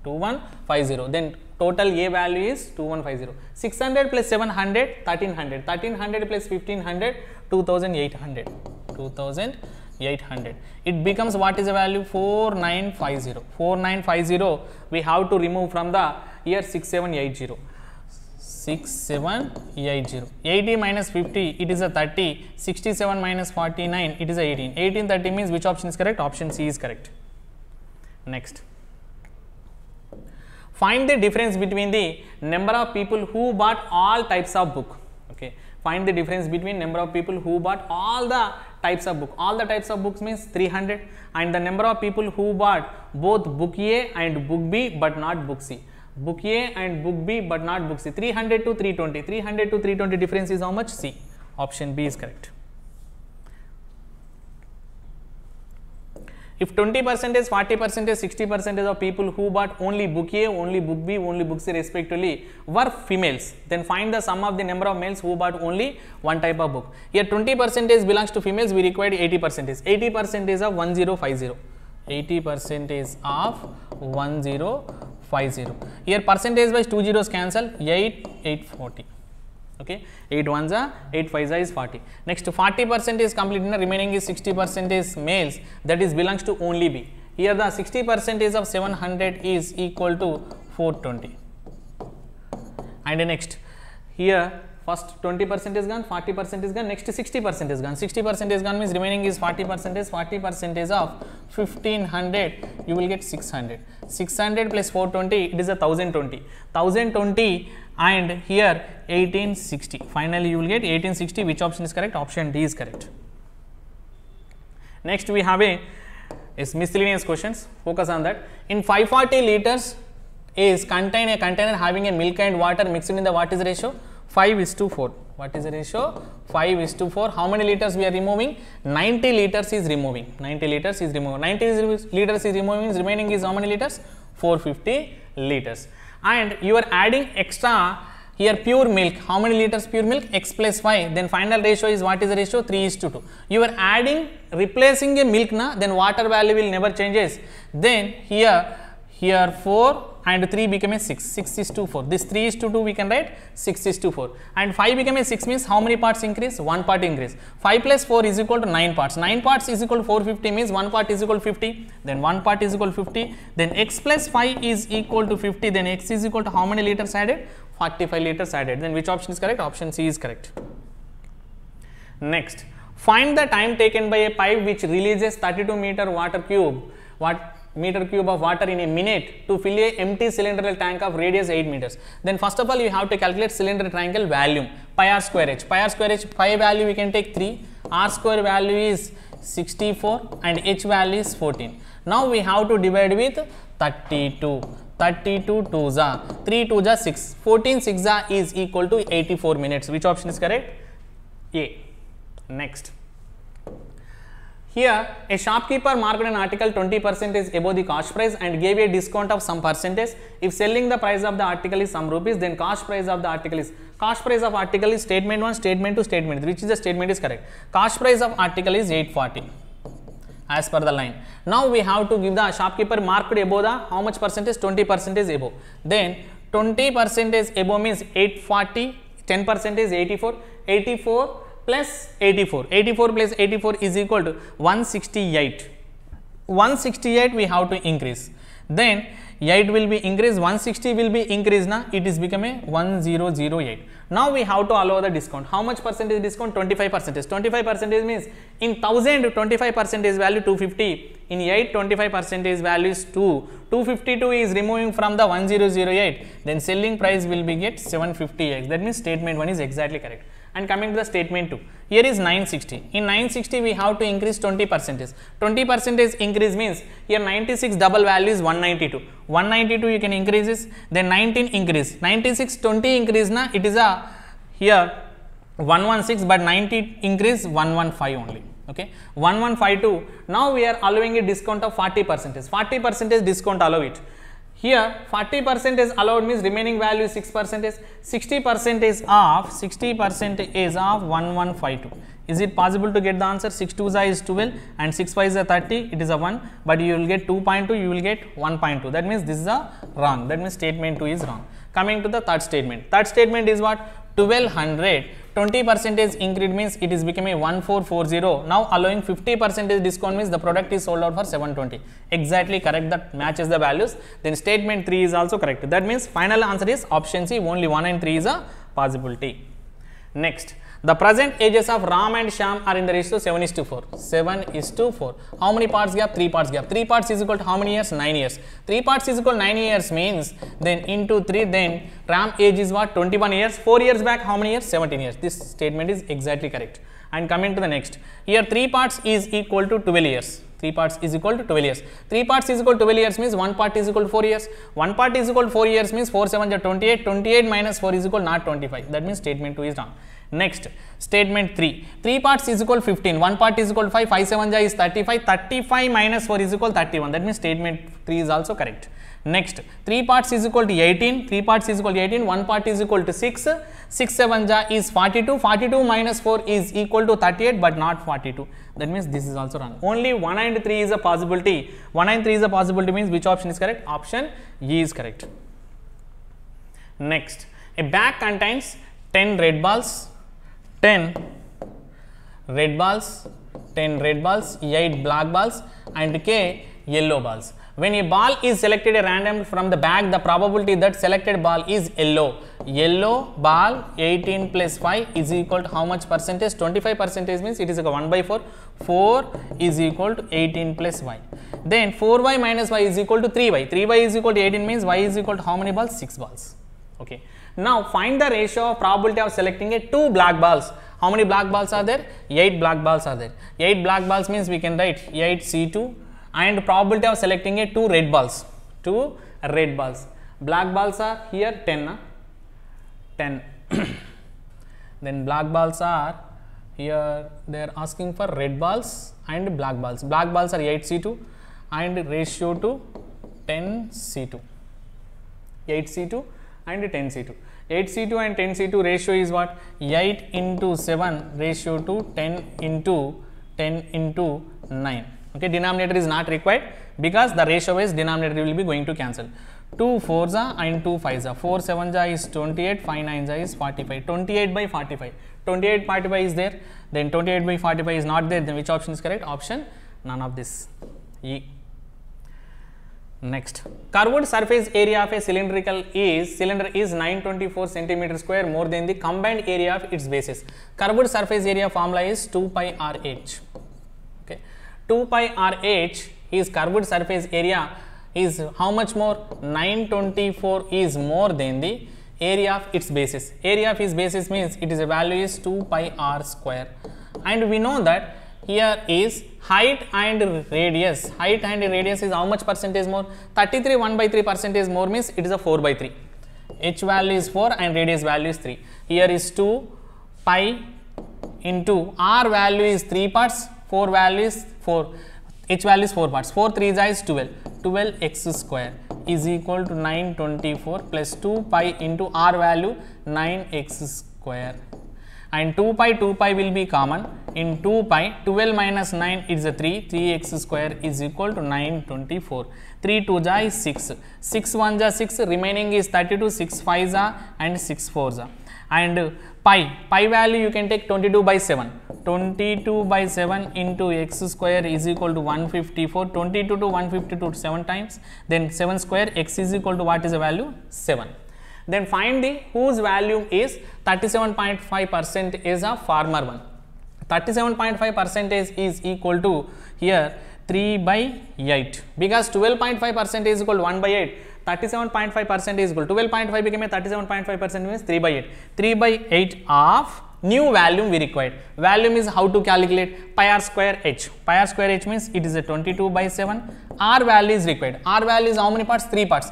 Speaker 1: 2150 then total a value is 2150 600 plus 700 1300 1300 plus 1500 2800 2000. 800 it becomes what is the value 4950 4950 we have to remove from the year 6780 6780 80 minus 50 it is a 30 67 minus 49 it is a 18 1830 means which option is correct option c is correct next find the difference between the number of people who bought all types of book okay find the difference between number of people who bought all the types of book all the types of books means 300 and the number of people who bought both book a and book b but not book c book a and book b but not book c 300 to 320 300 to 320 difference is how much c option b is correct if 20 percentage, 40 percentage, 60 percentage of people who bought only book A, only book B, only book C respectively were females, then find the sum of the number of males who bought only one type of book. Here 20 percentage belongs to females, we required 80 percentage, 80 percentage of 1050, 80 percentage of 1050. Here percentage wise 2 zeros cancel, 8, 840 okay 8 ones are 8 5 is 40 next 40 percent is complete remaining is 60 percent is males that is belongs to only b here the 60 percent is of 700 is equal to 420 and next here first 20 percent is gone 40 percent is gone next 60 percent is gone 60 percent is gone means remaining is 40 percent is 40 percent is of 1500 you will get 600 600 plus 420 it is a 1020 1020 and here 1860 finally you will get 1860 which option is correct option d is correct next we have a is miscellaneous questions focus on that in 540 liters is contain a container having a milk and water mixed in the what is ratio 5 is to 4 what is the ratio 5 is to 4 how many liters we are removing 90 liters is removing 90 liters is removing 90 liters is removing remaining is how many liters 450 liters and you are adding extra here pure milk how many liters pure milk x plus 5 then final ratio is what is the ratio 3 is to 2 you are adding replacing a milk na then water value will never changes then here here 4 and 3 became a 6, 6 is two 4. This 3 is to 2 we can write 6 is two 4 and 5 became a 6 means how many parts increase? 1 part increase. 5 plus 4 is equal to 9 parts. 9 parts is equal to 450 means 1 part is equal to 50, then 1 part is equal to 50, then x plus 5 is equal to 50, then x is equal to how many liters added? 45 liters added. Then which option is correct? Option C is correct. Next, find the time taken by a pipe which releases 32 meter water cube. What meter cube of water in a minute to fill a empty cylindrical tank of radius 8 meters. Then first of all you have to calculate cylinder triangle volume pi r square h. Pi r square h pi value we can take 3, r square value is 64 and h value is 14. Now we have to divide with 32. 32 2 za 3 2 za 6 14 6 za is equal to 84 minutes which option is correct a next Here, a shopkeeper marked an article 20% is above the cost price and gave a discount of some percentage. If selling the price of the article is some rupees, then cost price of the article is cost price of article is statement 1, statement 2, statement 3. Which is the statement is correct. Cost price of article is 840 as per the line. Now we have to give the shopkeeper marked above the how much percentage? 20 percentage above. Then 20 percentage above means 840, 10 is 84, 84 plus 84. 84 plus 84 is equal to 168. 168 we have to increase. Then 8 will be increased, 160 will be increased, na? it is becoming 1008. Now we have to allow the discount. How much percentage discount? 25 percentage. 25 percentage means in 1000 25 percentage value 250, in 8 25 percentage value is 2. 252 is removing from the 1008, then selling price will be get 750x. That means statement 1 is exactly correct and coming to the statement 2 here is 960 in 960 we have to increase 20 percentage 20 percentage increase means here 96 double value is 192 192 you can increase is then 19 increase 96 20 increase na it is a here 116 but 90 increase 115 only okay 1152 now we are allowing a discount of 40 percentage 40 percentage discount allow it here 40% is allowed means remaining value 6% is 60% is of 60% is of 1152. Is it possible to get the answer 6 is 12 and 6 5 is 30 it is a 1 but you will get 2.2 you will get 1.2 that means this is a wrong that means statement 2 is wrong. Coming to the third statement. Third statement is what 1200 20 percentage increase means it is becoming 1440 now allowing 50 percentage discount means the product is sold out for 720 exactly correct that matches the values then statement 3 is also correct that means final answer is option c only 1 and 3 is a possibility next the present ages of Ram and Sham are in the ratio 7 is to 4. 7 is to 4. How many parts gap? 3 parts gap. 3 parts is equal to how many years? 9 years. 3 parts is equal to 9 years means then into 3 then Ram age is what? 21 years. 4 years back how many years? 17 years. This statement is exactly correct. And coming to the next. Here 3 parts is equal to 12 years. 3 parts is equal to 12 years. 3 parts is equal to 12 years means 1 part is equal to 4 years. 1 part is equal to 4 years means 4 7 28. 28 minus 4 is equal to not 25. That means statement 2 is wrong. Next, statement 3. 3 parts is equal 15, 1 part is equal to 5, 5 7 is 35, 35 minus 4 is equal 31. That means statement 3 is also correct. Next, 3 parts is equal to 18, 3 parts is equal to 18, 1 part is equal to 6, 6 7 is 42, 42 minus 4 is equal to 38 but not 42. That means this is also wrong. Only 1 and 3 is a possibility. 1 and 3 is a possibility means which option is correct? Option E is correct. Next, a bag contains 10 red balls, 10 red balls, 10 red balls, 8 black balls and K yellow balls. When a ball is selected randomly from the bag, the probability that selected ball is yellow. Yellow ball 18 plus 5 is equal to how much percentage? 25 percentage means it is like 1 by 4. 4 is equal to 18 plus y. Then 4y minus y is equal to 3y. 3y is equal to 18 means y is equal to how many balls? 6 balls. Okay. Now find the ratio of probability of selecting a 2 black balls. How many black balls are there? 8 black balls are there. 8 black balls means we can write 8 C2 and probability of selecting a 2 red balls. 2 red balls. Black balls are here 10. Huh? 10. [coughs] then black balls are here they are asking for red balls and black balls. Black balls are 8 C2 and ratio to 10 C2. 8 C2 and 10 C2. 8C2 and 10C2 ratio is what? 8 into 7 ratio to 10 into 10 into 9. Okay, denominator is not required because the ratio is denominator will be going to cancel. 2 4s and 2 5s 4 7 are is 28, 5 9 is 45. 28 by 45. 28 45 is there, then 28 by 45 is not there, then which option is correct? Option none of this. E. Next, curved surface area of a cylindrical is cylinder is 924 centimeter square more than the combined area of its bases. Curved surface area formula is 2 pi RH. Okay. 2 pi RH is curved surface area is how much more 924 is more than the area of its basis. Area of its basis means it is a value is 2 pi r square and we know that here is height and radius. Height and radius is how much percentage more? 33 1 by 3 percentage more means it is a 4 by 3. H value is 4 and radius value is 3. Here is 2 pi into R value is 3 parts, 4 value is 4, H value is 4 parts. 4 3 is 12. 12 x square is equal to 924 plus 2 pi into R value 9 x square and 2 pi 2 pi will be common in 2 pi 12 minus 9 is a 3 3 x square is equal to 924. 3 2 ja is 6 6 1 ja 6 remaining is 32 6 5 ja and 6 4 ja and pi pi value you can take 22 by 7 22 by 7 into x square is equal to 154 22 to 152 7 times then 7 square x is equal to what is the value 7 then find the whose value is 37.5 percent is a farmer one 37.5 percentage is equal to here 3 by 8 because 12.5 percent is equal to 1 by 8 37.5 percent is equal to 12.5 became 37.5 percent means 3 by 8 3 by 8 of new volume we required volume is how to calculate pi r square h pi r square h means it is a 22 by 7 r value is required r value is how many parts 3 parts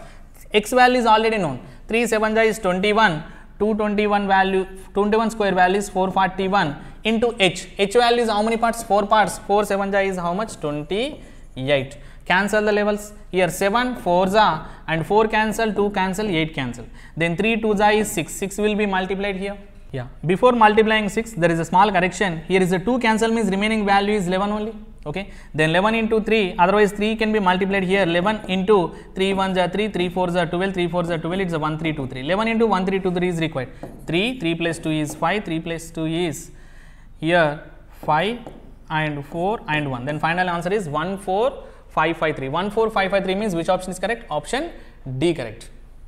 Speaker 1: x value is already known 3 7 is 21, 221 value, 21 square value is 441 into h. h value is how many parts? 4 parts. 4 7 is how much? 28. Cancel the levels. Here 7, 4 za and 4 cancel, 2 cancel, 8 cancel. Then 3 2 za is 6. 6 will be multiplied here. Yeah, before multiplying 6, there is a small correction. Here is a 2 cancel means remaining value is 11 only. Okay, then 11 into 3, otherwise 3 can be multiplied here 11 into 3 1s are 3, 3 4s are 12, 3 4s are 12, it is a 1 3 2 3. 11 into 1 3 2 3 is required. 3, 3 plus 2 is 5, 3 plus 2 is here 5 and 4 and 1. Then final answer is 1 4 5 5 3. 1 4 5 5 3 means which option is correct? Option D correct.